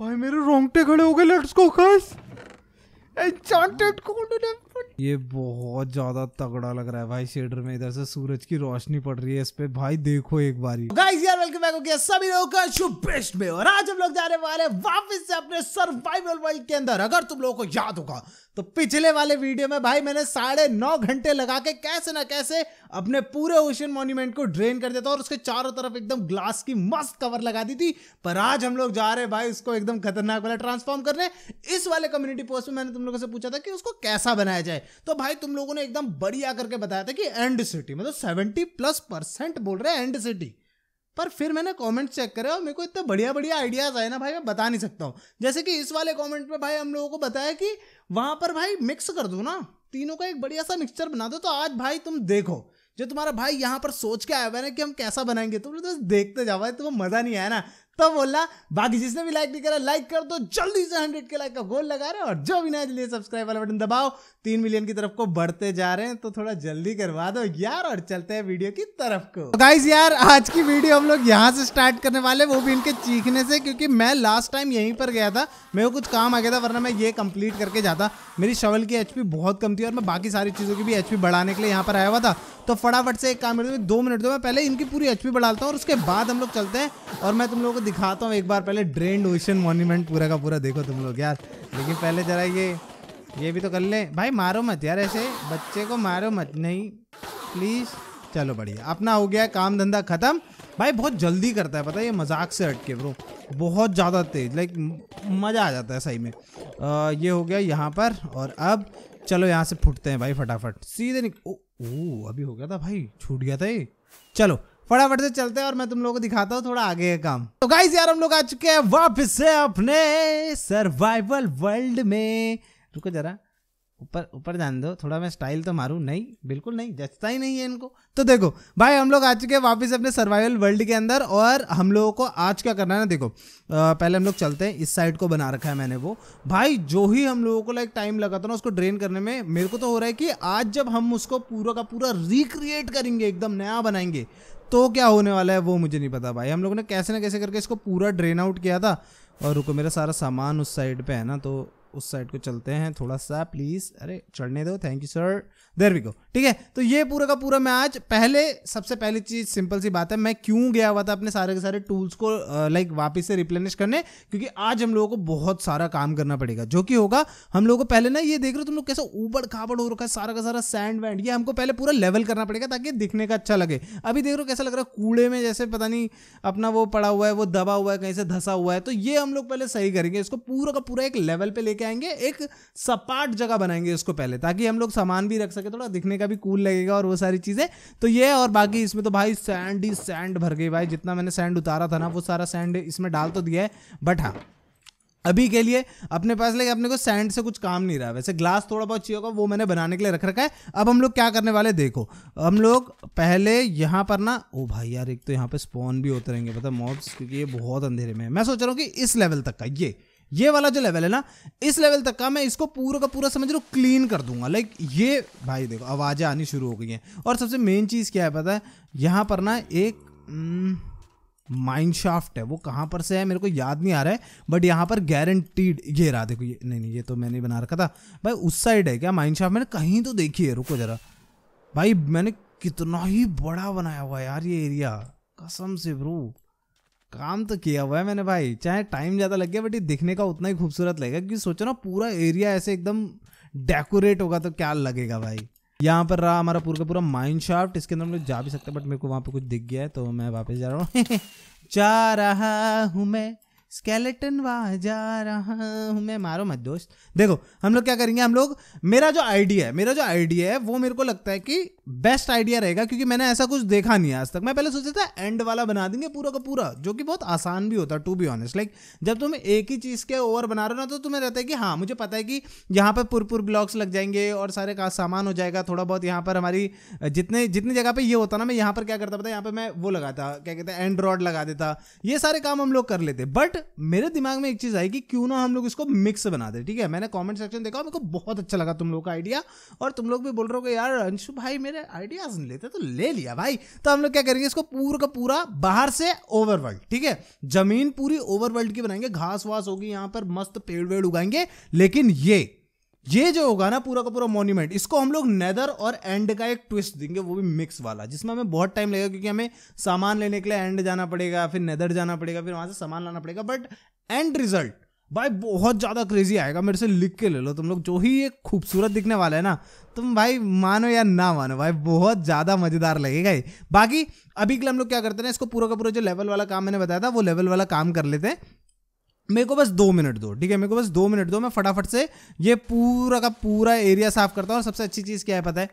भाई मेरे रोंगटे खड़े हो गए let's go guys enchanted golden ये बहुत ज्यादा तगड़ा लग रहा है भाई शेडर में इधर से सूरज की रोशनी पड़ रही है इस पे भाई देखो एक बारी गाइस ये वेलकम बैक हो गया सभी लोगों का शुभ बेस्ट में और आज हम लोग जा रहे वाले वापस से अपने सर्वाइवल वर्ल्ड के अंदर अगर तुम लोगों को याद होगा तो पिछले वाले वीडियो में भाई मैंने साढ़े नौ घंटे लगा के कैसे ना कैसे अपने पूरे ओशियन मॉन्यूमेंट को ड्रेन कर दिया था और उसके चारों तरफ एकदम ग्लास की मस्त कवर लगा दी थी पर आज हम लोग जा रहे हैं भाई उसको एकदम खतरनाक वाला ट्रांसफॉर्म करने इस वाले कम्युनिटी पोस्ट में मैंने तुम लोगों से पूछा था कि उसको कैसा बनाया जाए तो भाई तुम लोगों ने एकदम बढ़िया करके बताया था कि एंड सिटी मतलब सेवेंटी प्लस परसेंट बोल रहे हैं एंड सिटी पर फिर मैंने कमेंट चेक करे और मेरे को इतने बढ़िया बढ़िया आइडियाज़ आए ना भाई मैं बता नहीं सकता हूँ जैसे कि इस वाले कमेंट में भाई हम लोगों को बताया कि वहाँ पर भाई मिक्स कर दो ना तीनों का एक बढ़िया सा मिक्सचर बना दो तो आज भाई तुम देखो जो तुम्हारा भाई यहाँ पर सोच के आया हुआ है कि हम कैसा बनाएंगे तुम तो देखते जाओ भाई तुम्हें मज़ा नहीं आया ना तब तो बोलना बाकी जिसने भी लाइक नहीं करा लाइक कर दो जल्दी से हंड्रेड के लाइक का गोल लगा रहे और जो भी नया सब्सक्राइब वाला बटन दबाओ तीन मिलियन की तरफ को बढ़ते जा रहे हैं तो थोड़ा जल्दी करवा दो यार और चलते हैं वीडियो की तरफ को तो गाइज यार आज की वीडियो हम लोग यहाँ से स्टार्ट करने वाले वो भी इनके चीखने से क्योंकि मैं लास्ट टाइम यहीं पर गया था मेरे को कुछ काम आ गया था वरना मैं ये कंप्लीट करके जाता मेरी शवल की एच बहुत कम थी और मैं बाकी सारी चीज़ों की भी एच बढ़ाने के लिए यहाँ पर आया हुआ था तो फटाफट से एक काम करते हुए दो मिनट दो मैं पहले इनकी पूरी एच बढ़ाता हूँ और उसके बाद हम लोग चलते हैं और मैं तुम लोगों को दिखाता हूँ एक बार पहले ड्रेन ओशन मॉन्यूमेंट पूरा का पूरा देखो तुम लोग यार लेकिन पहले जरा ये ये भी तो कर ले भाई मारो मत यार ऐसे बच्चे को मारो मत नहीं प्लीज़ चलो बढ़िया अपना हो गया काम धंधा ख़त्म भाई बहुत जल्दी करता है पता है ये मजाक से हटके ब्रो बहुत ज़्यादा तेज लाइक मज़ा आ जाता है सही में आ, ये हो गया यहाँ पर और अब चलो यहाँ से फुटते हैं भाई फटाफट सीधे निक ओ, ओ अभी हो गया था भाई छूट गया था ये चलो फटाफट से चलते हैं और मैं तुम लोगों को दिखाता हूँ थोड़ा आगे है काम तो गाइस यार हम लोग आ चुके हैं वापस से अपने सर्वाइवल वर्ल्ड में रुको जरा ऊपर ऊपर जान दो थोड़ा मैं स्टाइल तो मारूँ नहीं बिल्कुल नहीं जचता ही नहीं है इनको तो देखो भाई हम लोग आ चुके हैं वापस अपने सर्वाइवल वर्ल्ड के अंदर और हम लोगों को आज क्या करना है ना देखो आ, पहले हम लोग चलते हैं इस साइड को बना रखा है मैंने वो भाई जो ही हम लोगों को लाइक टाइम लगा था ना उसको ड्रेन करने में मेरे को तो हो रहा है कि आज जब हम उसको पूरा का पूरा रिक्रिएट करेंगे एकदम नया बनाएंगे तो क्या होने वाला है वो मुझे नहीं पता भाई हम लोगों ने कैसे ना कैसे करके इसको पूरा ड्रेन आउट किया था और रुको मेरा सारा सामान उस साइड पर है ना तो उस साइड को चलते हैं थोड़ा सा प्लीज़ अरे चढ़ने दो thank you sir there we go ठीक है तो ये पूरा का पूरा मैं आज पहले सबसे पहली चीज़ सिंपल सी बात है मैं क्यों गया हुआ था अपने सारे के सारे टूल्स को लाइक वापस से रिप्लेनिश करने क्योंकि आज हम लोगों को बहुत सारा काम करना पड़ेगा जो कि होगा हम लोगों को पहले ना ये देख रहे हो तुम लोग कैसा ऊबड़ खाबड़ हो रखा है सारा का सारा सैंड वैंड ये हमको पहले पूरा लेवल करना पड़ेगा ताकि दिखने का अच्छा लगे अभी देख रहे हो कैसा लग रहा है कूड़े में जैसे पता नहीं अपना वो पड़ा हुआ है वो दबा हुआ है कहीं से धसा हुआ है तो ये हम लोग पहले सही करेंगे इसको पूरा का पूरा एक लेवल पे लेके आएंगे एक सपाट जगह बनाएंगे इसको पहले ताकि हम लोग सामान भी रख सके थोड़ा दिखने का भी कूल लगेगा और वो सारी चीज़ें तो ये और बाकी इसमें तो भाई सैंड ही सैंड भर गई भाई जितना मैंने सैंड उतारा था ना वो सारा सैंड इसमें डाल तो दिया है बट हाँ अभी के लिए अपने पास लेके अपने को सैंड से कुछ काम नहीं रहा वैसे ग्लास थोड़ा बहुत चाहिए होगा वो मैंने बनाने के लिए रख रखा है अब हम लोग क्या करने वाले देखो हम लोग पहले यहाँ पर ना ओ भाई यार एक तो यहाँ पे स्पॉन भी होते रहेंगे पता मॉब्स क्योंकि ये बहुत अंधेरे में है मैं सोच रहा हूँ कि इस लेवल तक का ये ये वाला जो लेवल है ना इस लेवल तक का मैं इसको पूरा का पूरा समझ लो क्लीन कर दूंगा लाइक ये भाई देखो आवाज़ें आनी शुरू हो गई हैं और सबसे मेन चीज़ क्या है पता है यहाँ पर ना एक माइंड हम्म, शाफ्ट है वो कहाँ पर से है मेरे को याद नहीं आ रहा है बट यहाँ पर गारंटीड ये रहा देखो ये नहीं नहीं ये तो मैंने बना रखा था भाई उस साइड है क्या माइंड शाफ्ट मैंने कहीं तो देखी है रुको ज़रा भाई मैंने कितना ही बड़ा बनाया हुआ है यार ये एरिया कसम से ब्रू काम तो किया हुआ है मैंने भाई चाहे टाइम ज़्यादा लग गया बट ये दिखने का उतना ही खूबसूरत लगेगा क्योंकि सोचो ना पूरा एरिया ऐसे एकदम डेकोरेट होगा तो क्या लगेगा भाई यहाँ पर रहा हमारा पूरा का पूरा माइंड शाफ्ट इसके अंदर हम लोग जा भी सकते हैं बट मेरे को वहाँ पे कुछ दिख गया है तो मैं वापस जा रहा हूँ जा रहा हूँ मैं स्केलेटन वहाँ जा रहा हूँ मैं मारो मत दोस्त देखो हम लोग क्या करेंगे हम लोग मेरा जो आइडिया है मेरा जो आइडिया है वो मेरे को लगता है कि बेस्ट आइडिया रहेगा क्योंकि मैंने ऐसा कुछ देखा नहीं आज तक मैं पहले सोचा था एंड वाला बना देंगे पूरा का पूरा जो कि बहुत आसान भी होता है टू बी ऑनेस्ट लाइक जब तुम एक ही चीज़ के ओवर बना रहे हो ना तो तुम्हें रहता है कि हाँ मुझे पता है कि यहाँ पर पुरपुर ब्लॉक्स लग जाएंगे और सारे का सामान हो जाएगा थोड़ा बहुत यहाँ पर हमारी जितने जितनी जगह पर ये होता ना मैं यहाँ पर क्या करता पता यहाँ पर मैं वो लगाता क्या कहते हैं एंड रॉड लगा देता ये सारे काम हम लोग कर लेते बट मेरे दिमाग में एक चीज आई कि क्यों ना हम लोग इसको मिक्स बना दे ठीक है मैंने कमेंट सेक्शन देखा मेरे को बहुत अच्छा लगा तुम लोग का आइडिया और तुम लोग भी बोल रहे हो यार अंशु भाई मेरे आइडियाज लेते तो ले लिया भाई तो हम लोग क्या करेंगे इसको पूरा का पूरा बाहर से ओवरवर्ल्ड ठीक है जमीन पूरी ओवरवर्ल्ड की बनाएंगे घास वास होगी यहाँ पर मस्त पेड़ वेड़ उगाएंगे लेकिन ये ये जो होगा ना पूरा का पूरा मोन्यूमेंट इसको हम लोग नेदर और एंड का एक ट्विस्ट देंगे वो भी मिक्स वाला जिसमें हमें बहुत टाइम लगेगा क्योंकि हमें सामान लेने के लिए एंड जाना पड़ेगा फिर नेदर जाना पड़ेगा फिर वहां से सामान लाना पड़ेगा बट एंड रिजल्ट भाई बहुत ज़्यादा क्रेजी आएगा मेरे से लिख के ले लो तुम लोग जो ही ये खूबसूरत दिखने वाला है ना तुम भाई मानो या ना मानो भाई बहुत ज़्यादा मज़ेदार लगेगा ये बाकी अभी के लिए हम लोग क्या करते हैं इसको पूरा का पूरा जो लेवल वाला काम मैंने बताया था वो लेवल वाला काम कर लेते हैं मेरे को बस दो मिनट दो ठीक है मेरे को बस दो मिनट दो मैं फटाफट से ये पूरा का पूरा एरिया साफ करता हूँ और सबसे अच्छी चीज़ क्या है पता है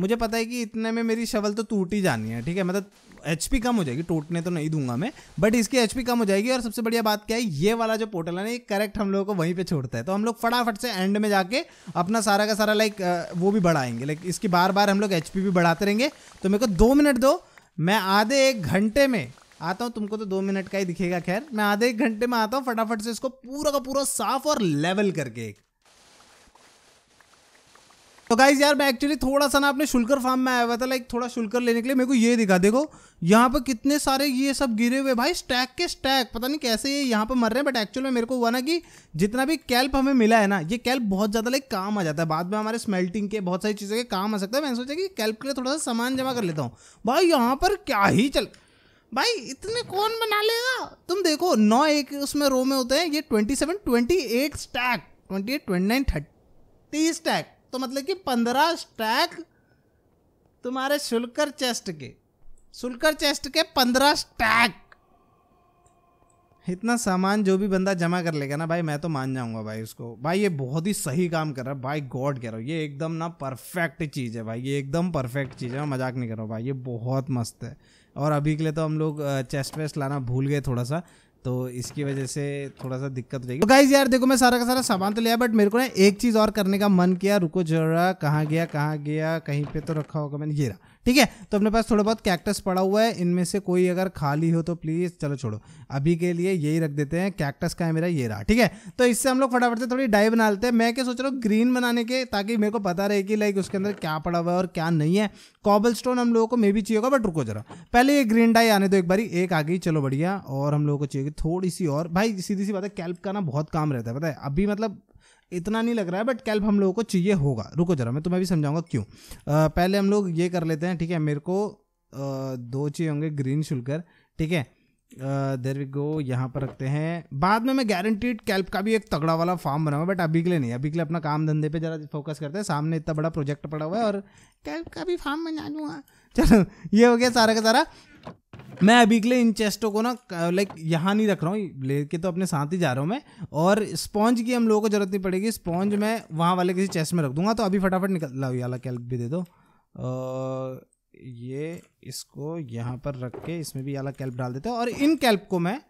मुझे पता है कि इतने में मेरी शवल तो टूट ही जानी है ठीक है मतलब एच कम हो जाएगी टूटने तो नहीं दूंगा मैं बट इसकी एच कम हो जाएगी और सबसे बढ़िया बात क्या है ये वाला जो पोर्टल है ना ये करेक्ट हम लोगों को वहीं पे छोड़ता है तो हम लोग फटाफट से एंड में जाके अपना सारा का सारा लाइक वो भी बढ़ाएंगे लाइक इसकी बार बार हम लोग एच भी बढ़ाते रहेंगे तो मेरे को दो मिनट दो मैं आधे एक घंटे में आता हूँ तुमको तो दो मिनट का ही दिखेगा खैर मैं आधे एक घंटे में आता हूँ फटाफट से इसको पूरा का पूरा साफ और लेवल करके एक तो गाइज यार मैं एक्चुअली थोड़ा सा ना अपने शुल्कर फार्म में आया हुआ था लाइक थोड़ा शुल्कर लेने के लिए मेरे को ये दिखा देखो यहाँ पर कितने सारे ये सब गिरे हुए भाई स्टैक के स्टैक पता नहीं कैसे ये यहाँ पर मर रहे हैं बट एक्चुअल में मेरे को हुआ ना कि जितना भी कैल्प हमें मिला है ना ये कैल्प बहुत ज़्यादा लाइक काम आ जाता है बाद में हमारे स्मेल्टिंग के बहुत सारी चीज़ों के काम आ सकता है मैंने सोचा कि कैल्प के लिए थोड़ा सा सामान जमा कर लेता हूँ भाई यहाँ पर क्या ही चल भाई इतने कौन बना लेगा तुम देखो नौ एक उसमें रो में होते हैं ये twenty seven twenty eight stack twenty eight twenty nine thirty stack तो मतलब कि पंद्रह स्टैक तुम्हारे शुल्कर चेस्ट के शुल्कर चेस्ट के पंद्रह स्टैक इतना सामान जो भी बंदा जमा कर लेगा ना भाई मैं तो मान जाऊंगा भाई उसको भाई ये बहुत ही सही काम कर रहा है भाई गॉड कह रहा हूँ ये एकदम ना परफेक्ट चीज़ है भाई ये एकदम परफेक्ट चीज़ है मैं मजाक नहीं कर रहा हूँ भाई ये बहुत मस्त है और अभी के लिए तो हम लोग चेस्ट वेस्ट लाना भूल गए थोड़ा सा तो इसकी वजह से थोड़ा सा दिक्कत हो जाएगी तो गाइज यार देखो मैं सारा का सारा सामान तो लिया बट मेरे को ना एक चीज़ और करने का मन किया रुको जरा कहाँ गया कहाँ गया कहीं पे तो रखा होगा मैंने ये रहा ठीक है तो अपने पास थोड़ा बहुत कैक्टस पड़ा हुआ है इनमें से कोई अगर खाली हो तो प्लीज़ चलो छोड़ो अभी के लिए यही रख देते हैं कैक्टस का है मेरा ये रहा ठीक है तो इससे हम लोग फटाफट से थोड़ी डाई बना लेते हैं मैं क्या सोच रहा हूँ ग्रीन बनाने के ताकि मेरे को पता रहे कि लाइक उसके अंदर क्या पड़ा हुआ है और क्या नहीं है कॉबल हम लोगों को मे भी चाहिए होगा बट रुको जरा पहले ये ग्रीन डाई आने दो एक बारी एक आ गई चलो बढ़िया और हम लोगों को चाहिए थोड़ी सी और भाई सीधी सी बात है कैल्प का ना बहुत काम रहता है पता है अभी मतलब इतना नहीं लग रहा है बट कैल्प हम लोगों को चाहिए होगा रुको जरा मैं तुम्हें भी समझाऊंगा क्यों आ, पहले हम लोग ये कर लेते हैं ठीक है मेरे को आ, दो चाहिए होंगे ग्रीन शुल्कर ठीक है देर वी गो यहाँ पर रखते हैं बाद में मैं गारंटीड कैल्प का भी एक तगड़ा वाला फॉर्म बनाऊंगा बट अभी के लिए नहीं अभी के लिए अपना काम धंधे पे जरा फोकस करते हैं सामने इतना बड़ा प्रोजेक्ट पड़ा हुआ है और कैल्प का भी फॉर्म बना लूँगा चलो ये हो गया सारा का सारा मैं अभी के लिए इन चेस्टों को ना लाइक यहाँ नहीं रख रहा हूँ लेके तो अपने साथ ही जा रहा हूँ मैं और स्पॉन्ज की हम लोगों को जरूरत नहीं पड़ेगी स्पॉन्ज मैं वहाँ वाले किसी चेस्ट में रख दूंगा तो अभी फटाफट निकल लाओ याला कैल्प भी दे दो आ, ये इसको यहाँ पर रख के इसमें भी याला कैल्प डाल देते हैं और इन कैल्प को मैं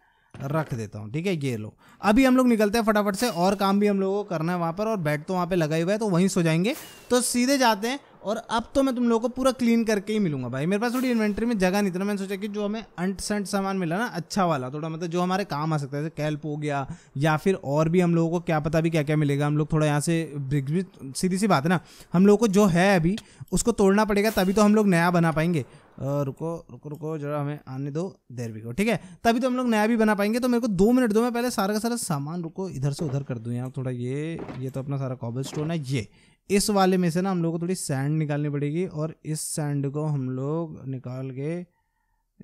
रख देता हूँ ठीक है ये लो अभी हम लोग निकलते हैं फटाफट से और काम भी हम लोगों को करना है वहाँ पर और बैठ तो वहाँ पे लगा हुआ है तो वहीं सो जाएंगे तो सीधे जाते हैं और अब तो मैं तुम लोगों को पूरा क्लीन करके ही मिलूंगा भाई मेरे पास थोड़ी इन्वेंट्री में जगह नहीं था ना मैंने सोचा कि जो हमें अंट सामान मिला ना अच्छा वाला थोड़ा मतलब जो हमारे काम आ सकता है जैसे कैल्प हो गया या फिर और भी हम लोगों को क्या पता भी क्या क्या मिलेगा हम लोग थोड़ा यहाँ से भी सीधी सी बात है ना हम लोगों को जो है अभी उसको तोड़ना पड़ेगा तभी तो हम लोग नया बना पाएंगे रुको रुको रुको जरा हमें आने दो देर भी को ठीक है तभी तो हम लोग नया भी बना पाएंगे तो मेरे को दो मिनट दो मैं पहले सारा का सारा सामान रुको इधर से उधर कर दूँ यहाँ थोड़ा ये ये तो अपना सारा कॉबल स्टोन है ये इस वाले में से ना हम लोग को थोड़ी सैंड निकालनी पड़ेगी और इस सैंड को हम लोग निकाल के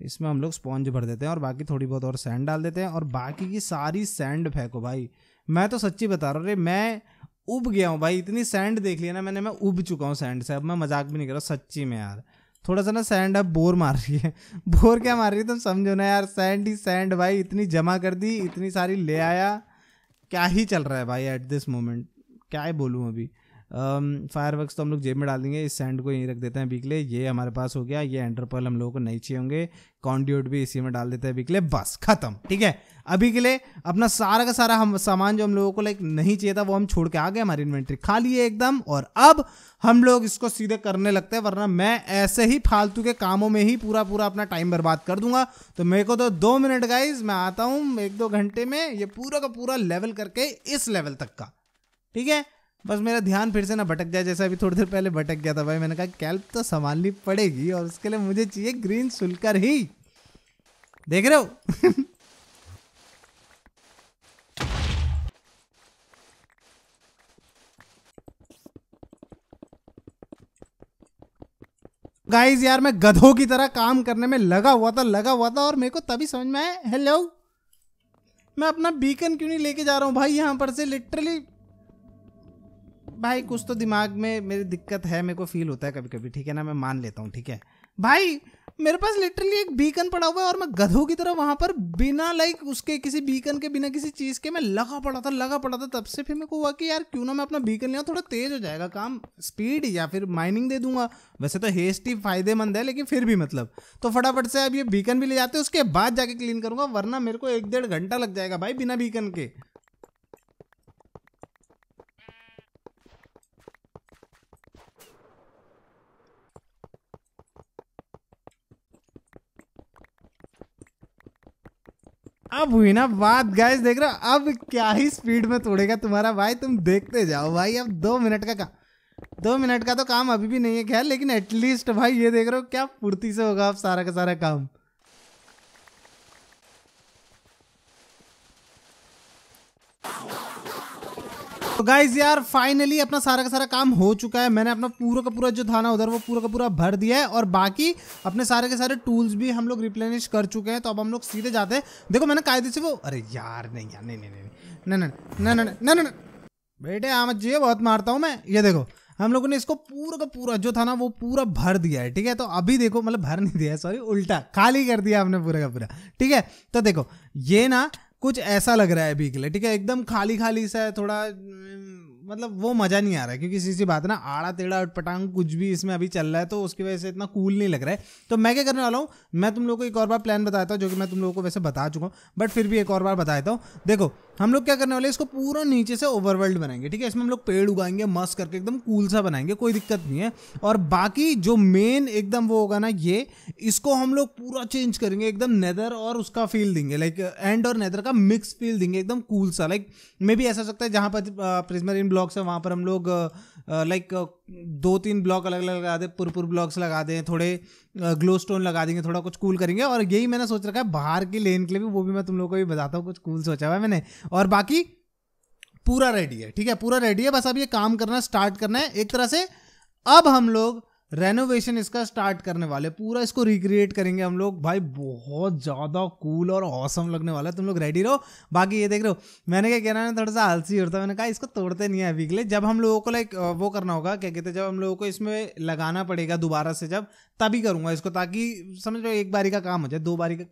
इसमें हम लोग स्पॉन्ज भर देते हैं और बाकी थोड़ी बहुत और सैंड डाल देते हैं और बाकी की सारी सैंड फेंको भाई मैं तो सच्ची बता रहा हूँ अरे मैं उब गया हूँ भाई इतनी सैंड देख लिया ना मैंने मैं उब चुका हूँ सैंड से अब मैं मजाक भी नहीं कर रहा सच्ची में यार थोड़ा सा ना सैंड अब बोर मार रही है बोर क्या मार रही है तुम समझो ना यार सैंड ही सैंड भाई इतनी जमा कर दी इतनी सारी ले आया क्या ही चल रहा है भाई एट दिस मोमेंट क्या ही बोलूँ अभी फायर वर्क तो हम लोग जेब में डाल देंगे इस सैंड को यहीं रख देते हैं बिकले ये हमारे पास हो गया ये एंटरपल हम लोगों को नहीं चाहिए होंगे कॉन्ड्यूट भी इसी में डाल देते हैं बिकले बस खत्म ठीक है अभी के लिए अपना सारा का सारा हम सामान जो हम लोगों को लाइक नहीं चाहिए था वो हम छोड़ के आ गए हमारी इन्वेंट्री खाली है एकदम और अब हम लोग इसको सीधे करने लगते हैं वरना मैं ऐसे ही फालतू के कामों में ही पूरा पूरा अपना टाइम बर्बाद कर दूंगा तो मेरे को तो दो मिनट गाइज मैं आता हूँ एक दो घंटे में ये पूरा का पूरा लेवल करके इस लेवल तक का ठीक है बस मेरा ध्यान फिर से ना भटक जाए जैसे अभी थोड़ी देर पहले भटक गया था भाई मैंने कहा कैल्प तो संभालनी पड़ेगी और उसके लिए मुझे चाहिए ग्रीन सुलकर ही देख रहे हो गाइस यार मैं गधों की तरह काम करने में लगा हुआ था लगा हुआ था और मेरे को तभी समझ में आया हेलो मैं अपना बीकन क्यों नहीं लेके जा रहा हूँ भाई यहाँ पर से लिटरली भाई कुछ तो दिमाग में मेरी दिक्कत है मेरे को फील होता है कभी कभी ठीक है ना मैं मान लेता हूँ ठीक है भाई मेरे पास लिटरली एक बीकन पड़ा हुआ है और मैं गधों की तरह वहां पर बिना लाइक उसके किसी बीकन के बिना किसी चीज के मैं लगा पड़ा था लगा पड़ा था तब से फिर मेरे को हुआ कि यार क्यों ना मैं अपना बीकन लिया थोड़ा तेज हो जाएगा काम स्पीड या फिर माइनिंग दे दूंगा वैसे तो हेस्टी फायदेमंद है लेकिन फिर भी मतलब तो फटाफट से अब ये बीकन भी ले जाते उसके बाद जाके क्लीन करूंगा वरना मेरे को एक डेढ़ घंटा लग जाएगा भाई बिना बीकन के अब हुई ना बात गाइस देख रहे हो अब क्या ही स्पीड में तोड़ेगा तुम्हारा भाई तुम देखते जाओ भाई अब दो मिनट का काम दो मिनट का तो काम अभी भी नहीं है खैर लेकिन एटलीस्ट भाई ये देख रहे हो क्या फुर्ती से होगा अब सारा का सारा काम तो गाइज यार फाइनली अपना सारा का सारा काम हो चुका है मैंने अपना पूरा का पूरा जो था ना उधर वो पूरा का पूरा भर दिया है और बाकी अपने सारे के सारे टूल्स भी हम लोग रिप्लेनिश कर चुके हैं तो अब हम लोग सीधे जाते हैं देखो मैंने कायदे से वो अरे यार नहीं यार नहीं नहीं नहीं नहीं नहीं नहीं बेटे आमद जी बहुत मारता हूँ मैं ये देखो हम लोगों ने इसको पूरा का पूरा जो था ना वो पूरा भर दिया है ठीक है तो अभी देखो मतलब भर नहीं दिया है सॉरी उल्टा खाली कर दिया हमने पूरा का पूरा ठीक है तो देखो ये ना कुछ ऐसा लग रहा है अभी के लिए ठीक है एकदम खाली खाली सा है थोड़ा हम्म, मतलब वो मज़ा नहीं आ रहा है क्योंकि सी बात है ना आड़ा टेढ़ा अटपटांग कुछ भी इसमें अभी चल रहा है तो उसकी वजह से इतना कूल नहीं लग रहा है तो मैं क्या करने वाला हूँ मैं तुम लोग को एक और बार प्लान बताता हूँ जो कि मैं तुम लोगों को वैसे बता चुका हूँ बट फिर भी एक और बार बताता हूँ देखो हम लोग क्या करने वाले इसको पूरा नीचे से ओवरवर्ल्ड बनाएंगे ठीक है इसमें हम लोग पेड़ उगाएंगे मस्त करके एकदम कूल सा बनाएंगे कोई दिक्कत नहीं है और बाकी जो मेन एकदम वो होगा ना ये इसको हम लोग पूरा चेंज करेंगे एकदम नेदर और उसका फील देंगे लाइक एंड और नेदर का मिक्स फील देंगे एकदम कूल सा लाइक मे भी ऐसा सकता है जहाँ पर प्रिजमर इन ब्लॉक्स है वहाँ पर हम लोग लाइक दो तीन ब्लॉक अलग अलग लगा दें पुरपुर ब्लॉक्स लगा दें थोड़े ग्लो स्टोन लगा देंगे थोड़ा कुछ कूल करेंगे और यही मैंने सोच रखा है बाहर की लेन के लिए भी वो भी मैं तुम लोगों को भी बताता हूँ कुछ कूल सोचा हुआ है मैंने और बाकी पूरा रेडी है ठीक है पूरा रेडी है बस अब ये काम करना स्टार्ट करना है एक तरह से अब हम लोग रेनोवेशन इसका स्टार्ट करने वाले पूरा इसको रिक्रिएट करेंगे हम लोग भाई बहुत ज़्यादा कूल और औसम लगने वाला है तुम लोग रेडी रहो बाकी ये देख रहे हो मैंने क्या कहना है थोड़ा सा आलसी होता है मैंने कहा इसको तोड़ते नहीं है अभी के लिए जब हम लोगों को लाइक वो करना होगा क्या कहते हैं जब हम लोगों को इसमें लगाना पड़ेगा दोबारा से जब तभी करूँगा इसको ताकि समझ लो एक बारी का काम हो जाए दो बारी का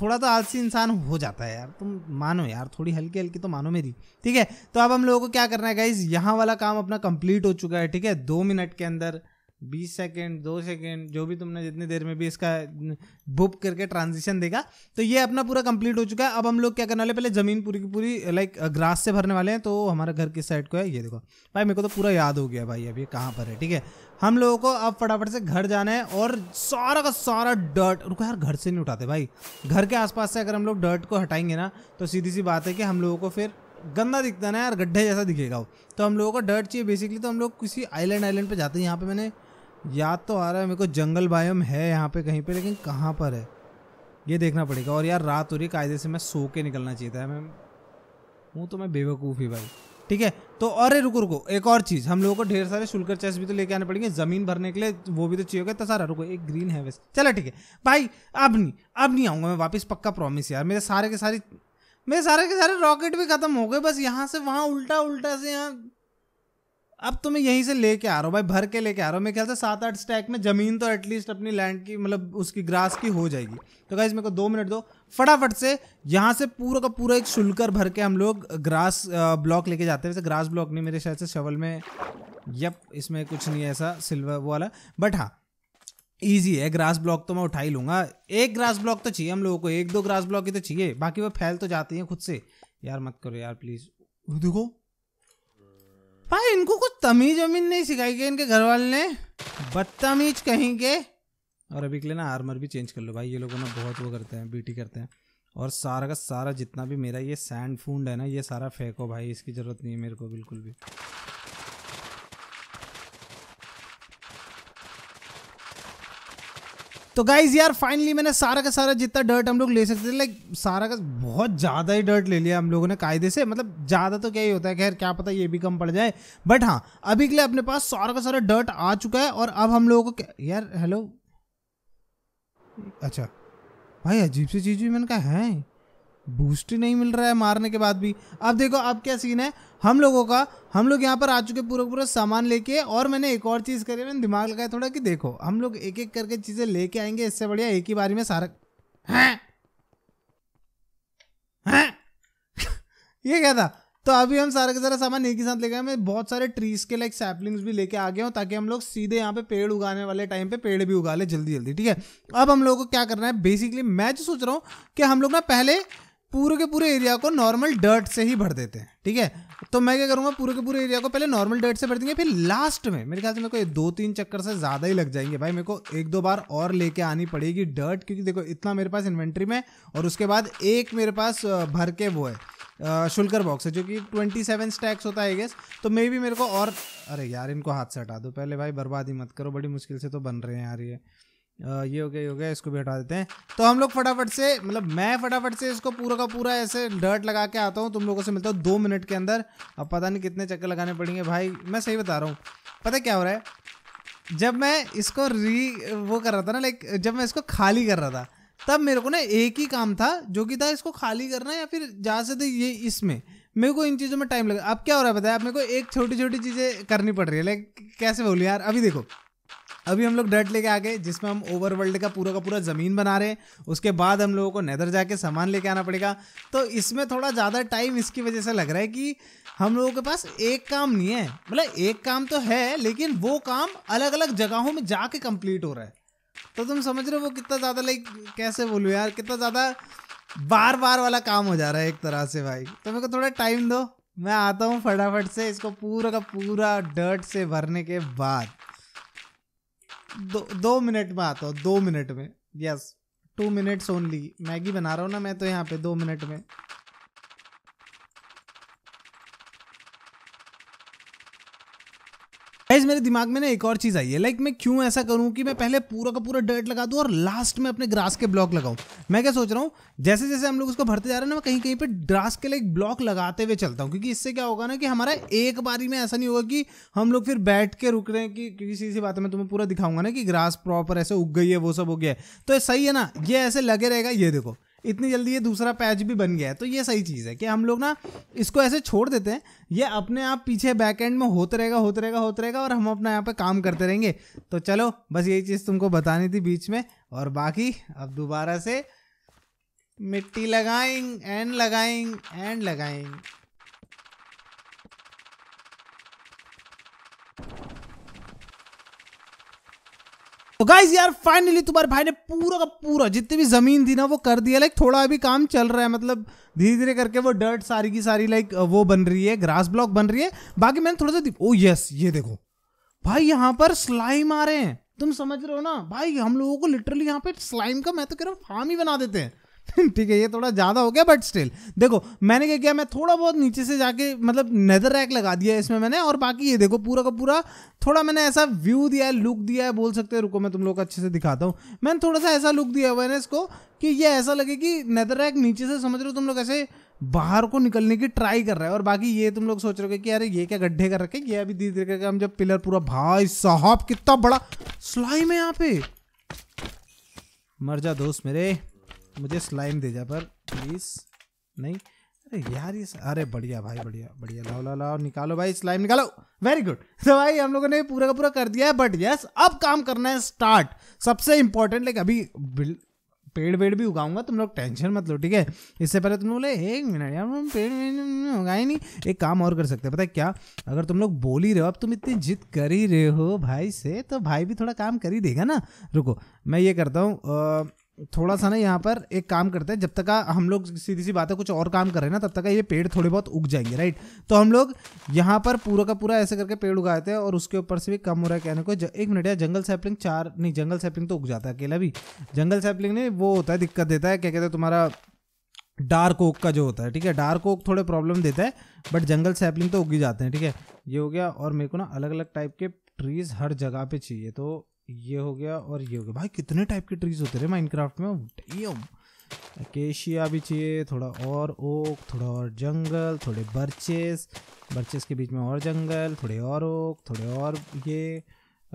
थोड़ा तो आलसी इंसान हो जाता है यार तुम मानो यार थोड़ी हल्की हल्की तो मानो मेरी ठीक है तो अब हम लोगों को क्या करना है गाइज यहाँ वाला काम अपना कंप्लीट हो चुका है ठीक है दो मिनट के अंदर बीस सेकेंड दो सेकेंड जो भी तुमने जितनी देर में भी इसका बुप करके ट्रांजिशन देगा तो ये अपना पूरा कंप्लीट हो चुका है अब हम लोग क्या करने वाले पहले ज़मीन पूरी की पूरी लाइक ग्रास से भरने वाले हैं तो हमारे घर किस साइड को है ये देखो भाई मेरे को तो पूरा याद हो गया भाई अभी कहाँ पर है ठीक है हम लोगों को अब फटाफट से घर जाना है और सारा का सारा डर्ट रुको यार घर से नहीं उठाते भाई घर के आसपास से अगर हम लोग डर्ट को हटाएंगे ना तो सीधी सी बात है कि हम लोगों को फिर गंदा दिखता ना यार गड्ढे जैसा दिखेगा वो तो हम लोगों को डर्ट चाहिए बेसिकली तो हम लोग किसी आइलैंड आइलैंड पे जाते हैं यहाँ पे मैंने याद तो आ रहा है मेरे को जंगल बायोम है यहाँ पे कहीं पे लेकिन कहाँ पर है ये देखना पड़ेगा और यार रात हो रही कायदे से मैं सो के निकलना चाहिए था मैं हूँ तो मैं बेवकूफ़ ही भाई ठीक है तो अरे रुको रुको एक और चीज़ हम लोगों को ढेर सारे शुल्कर चेस भी तो लेके आने पड़ेंगे ज़मीन भरने के लिए वो भी तो चाहिए होगा तो सारा रुको एक ग्रीन है वैसे चलो ठीक है भाई अब नहीं अब नहीं आऊँगा मैं वापस पक्का प्रॉमिस यार मेरे सारे के सारे मेरे सारे के सारे रॉकेट भी ख़त्म हो गए बस यहाँ से वहाँ उल्टा उल्टा से यहाँ अब तुम्हें तो यहीं से लेके आ रहा हूँ भाई भर के लेके आ रहा हूँ मेरे ख्याल से सात आठ स्टैक में ज़मीन तो एटलीस्ट अपनी लैंड की मतलब उसकी ग्रास की हो जाएगी तो गाइज मेरे को दो मिनट दो फटाफट से यहाँ से पूरा का पूरा एक शुल्कर भर के हम लोग ग्रास ब्लॉक लेके जाते हैं वैसे ग्रास ब्लॉक नहीं मेरे शायद से शवल में यप इसमें कुछ नहीं है ऐसा सिल्वर वो वाला बट हाँ ईजी है ग्रास ब्लॉक तो मैं उठा ही लूँगा एक ग्रास ब्लॉक तो चाहिए हम लोगों को एक दो ग्रास ब्लॉक ही तो चाहिए बाकी वो फैल तो जाती हैं खुद से यार मत करो यार प्लीज़ देखो भाई इनको कुछ तमीज अमीज नहीं सिखाई गई इनके घर वाले ने बदतमीज कहेंगे और अभी के लिए ना आर्मर भी चेंज कर लो भाई ये लोगों ना बहुत वो करते हैं बीटी करते हैं और सारा का सारा जितना भी मेरा ये सैंड फूड है ना ये सारा फेंको भाई इसकी ज़रूरत नहीं है मेरे को बिल्कुल भी तो गाइज यार फाइनली मैंने सारा का सारा जितना डर्ट हम लोग ले सकते थे लाइक सारा का बहुत ज़्यादा ही डर्ट ले लिया हम लोगों ने कायदे से मतलब ज़्यादा तो क्या ही होता है खैर क्या पता ये भी कम पड़ जाए बट हाँ अभी के लिए अपने पास सारा का सारा डर्ट आ चुका है और अब हम लोगों को यार हेलो अच्छा भाई अजीब सी चीज़ भी मैंने कहा है बूस्ट ही नहीं मिल रहा है मारने के बाद भी अब देखो अब क्या सीन है हम लोगों का हम लोग यहाँ पर आ चुके पूरा पूरा सामान लेके और मैंने एक और चीज़ करी मैंने दिमाग लगाया थोड़ा कि देखो हम लोग एक एक करके चीज़ें लेके आएंगे इससे बढ़िया एक ही बारी में सारा हैं हैं ये क्या था तो अभी हम सारा के सारा सामान एक ही साथ लेके गए मैं बहुत सारे ट्रीज के लाइक सैपलिंग्स भी लेके आ गया हूँ ताकि हम लोग सीधे यहाँ पे पेड़ उगाने वाले टाइम पे पेड़ भी उगा ले जल्दी जल्दी ठीक है अब हम लोगों को क्या करना है बेसिकली मैं जो सोच रहा हूँ कि हम लोग ना पहले पूरे के पूरे एरिया को नॉर्मल डर्ट से ही भर देते हैं ठीक है तो मैं क्या करूँगा पूरे के पूरे एरिया को पहले नॉर्मल डर्ट से भर देंगे फिर लास्ट में मेरे ख्याल से मेरे को दो तीन चक्कर से ज़्यादा ही लग जाएंगे भाई मेरे को एक दो बार और लेके आनी पड़ेगी डर्ट क्योंकि देखो इतना मेरे पास इन्वेंट्री में और उसके बाद एक मेरे पास भर के वो है शुल्कर बॉक्स है जो कि ट्वेंटी सेवन स्टैक्स होता है गेस तो मे भी मेरे को और अरे यार इनको हाथ से हटा दो पहले भाई बर्बादी मत करो बड़ी मुश्किल से तो बन रहे हैं यार ये ये हो गया ये हो गया इसको भी हटा देते हैं तो हम लोग फटाफट से मतलब मैं फटाफट से इसको पूरा का पूरा ऐसे डर्ट लगा के आता हूँ तुम लोगों से मिलता हूँ दो मिनट के अंदर अब पता नहीं कितने चक्कर लगाने पड़ेंगे भाई मैं सही बता रहा हूँ पता क्या हो रहा है जब मैं इसको री वो कर रहा था ना लाइक जब मैं इसको खाली कर रहा था तब मेरे को ना एक ही काम था जो कि था इसको खाली करना या फिर जहाँ से थे ये इसमें मेरे को इन चीज़ों में टाइम लगा अब क्या हो रहा है बताया अब मेरे को एक छोटी छोटी चीज़ें करनी पड़ रही है लाइक कैसे बोलूँ यार अभी देखो अभी हम लोग डर्ट लेके आ गए जिसमें हम ओवर वर्ल्ड का पूरा का पूरा ज़मीन बना रहे हैं उसके बाद हम लोगों को नेदर जाके सामान लेके आना पड़ेगा तो इसमें थोड़ा ज़्यादा टाइम इसकी वजह से लग रहा है कि हम लोगों के पास एक काम नहीं है मतलब एक काम तो है लेकिन वो काम अलग अलग जगहों में जाके कंप्लीट हो रहा है तो तुम समझ रहे हो वो कितना ज़्यादा लाइक कैसे बोलूँ यार कितना ज़्यादा बार बार वाला काम हो जा रहा है एक तरह से भाई तो मेरे को थोड़ा टाइम दो मैं आता हूँ फटाफट से इसको पूरा का पूरा डर्ट से भरने के बाद दो दो मिनट में आता हूँ दो मिनट में yes two minutes only Maggi बना रहा हूँ ना मैं तो यहाँ पे दो मिनट में मेरे दिमाग में ना एक और चीज़ आई है लाइक मैं क्यों ऐसा करूं कि मैं पहले पूरा का पूरा डर्ट लगा दूं और लास्ट में अपने ग्रास के ब्लॉक लगाऊं मैं क्या सोच रहा हूं जैसे जैसे हम लोग उसको भरते जा रहे हैं ना मैं कहीं कहीं पे ग्रास के लाइक ब्लॉक लगाते हुए चलता हूँ क्योंकि इससे क्या होगा ना कि हमारा एक बारी में ऐसा नहीं होगा कि हम लोग फिर बैठ के रुक रहे हैं कि किसी सी बात में तुम्हें पूरा दिखाऊंगा ना कि ग्रास प्रॉपर ऐसे उग गई है वो सब हो गया है तो सही है ना ये ऐसे लगे रहेगा ये देखो इतनी जल्दी ये दूसरा पैच भी बन गया है तो ये सही चीज़ है कि हम लोग ना इसको ऐसे छोड़ देते हैं ये अपने आप पीछे बैक एंड में होते रहेगा होते रहेगा होते रहेगा और हम अपना यहाँ पे काम करते रहेंगे तो चलो बस यही चीज़ तुमको बतानी थी बीच में और बाकी अब दोबारा से मिट्टी लगाएंग एंड लगाएंग एंड लगाएंग तो गाइज यार फाइनली तुम्हारे भाई ने पूरा का पूरा जितनी भी जमीन थी ना वो कर दिया लाइक थोड़ा अभी काम चल रहा है मतलब धीरे धीरे करके वो डर्ट सारी की सारी लाइक वो बन रही है ग्रास ब्लॉक बन रही है बाकी मैंने थोड़ा सा ओ यस oh, ये देखो भाई यहाँ पर स्लाइम आ रहे हैं तुम समझ रहे हो ना भाई हम लोगों को लिटरली यहाँ पे स्लाइम का मैं तो कह रहा हूँ फार्म ही बना देते हैं ठीक है ये थोड़ा ज़्यादा हो गया बट स्टिल देखो मैंने क्या किया मैं थोड़ा बहुत नीचे से जाके मतलब नेदर रैक लगा दिया इसमें मैंने और बाकी ये देखो पूरा का पूरा थोड़ा मैंने ऐसा व्यू दिया है लुक दिया है बोल सकते हैं रुको मैं तुम लोग को अच्छे से दिखाता हूँ मैंने थोड़ा सा ऐसा लुक दिया हुआ है इसको कि ये ऐसा लगे कि नेदर रैक नीचे से समझ रहे हो तुम लोग ऐसे बाहर को निकलने की ट्राई कर रहा है और बाकी ये तुम लोग सोच रहे हो कि अरे ये क्या गड्ढे कर रखे ये अभी धीरे धीरे करके हम जब पिलर पूरा भाई साहब कितना बड़ा स्लाइम है यहाँ पे मर जा दोस्त मेरे मुझे स्लाइम दे जा पर प्लीज़ नहीं अरे यार ये अरे बढ़िया भाई बढ़िया बढ़िया लाओ लाओ लाओ निकालो भाई स्लाइम निकालो वेरी गुड तो भाई हम लोगों ने पूरा का पूरा कर दिया है बट यस अब काम करना है स्टार्ट सबसे इंपॉर्टेंट लाइक अभी पेड़ वेड़ भी उगाऊंगा तुम लोग टेंशन मत लो ठीक है इससे पहले तुम बोले एक मिनट यार हम पेड़ उगाए नहीं एक काम और कर सकते हैं पता है क्या अगर तुम लोग बोल ही रहे हो अब तुम इतनी जिद कर ही रहे हो भाई से तो भाई भी थोड़ा काम कर ही देगा ना रुको मैं ये करता हूँ थोड़ा सा ना यहाँ पर एक काम करते हैं जब तक हम लोग सीधी सी बात है कुछ और काम कर रहे हैं ना तब तक ये पेड़ थोड़े बहुत उग जाएंगे राइट तो हम लोग यहाँ पर पूरा का पूरा ऐसे करके पेड़ उगाते हैं और उसके ऊपर से भी कम हो रहा है कहने को एक मिनट यार जंगल सैपलिंग चार नहीं जंगल सैपलिंग तो उग जाता है अकेला भी जंगल सैपलिंग नहीं वो होता है दिक्कत देता है क्या कहते हैं तुम्हारा डार्क ओक का जो होता है ठीक है डार्क ओक थोड़े प्रॉब्लम देता है बट जंगल सैपलिंग तो उग ही जाते हैं ठीक है ये हो गया और मेरे को ना अलग अलग टाइप के ट्रीज़ हर जगह पे चाहिए तो ये हो गया और ये हो गया भाई कितने टाइप के ट्रीज होते रहे माइनक्राफ्ट में डैम एकेशिया भी चाहिए थोड़ा और ओक थोड़ा और जंगल थोड़े बर्चेस बर्चेस के बीच में और जंगल थोड़े और ओक थोड़े और ये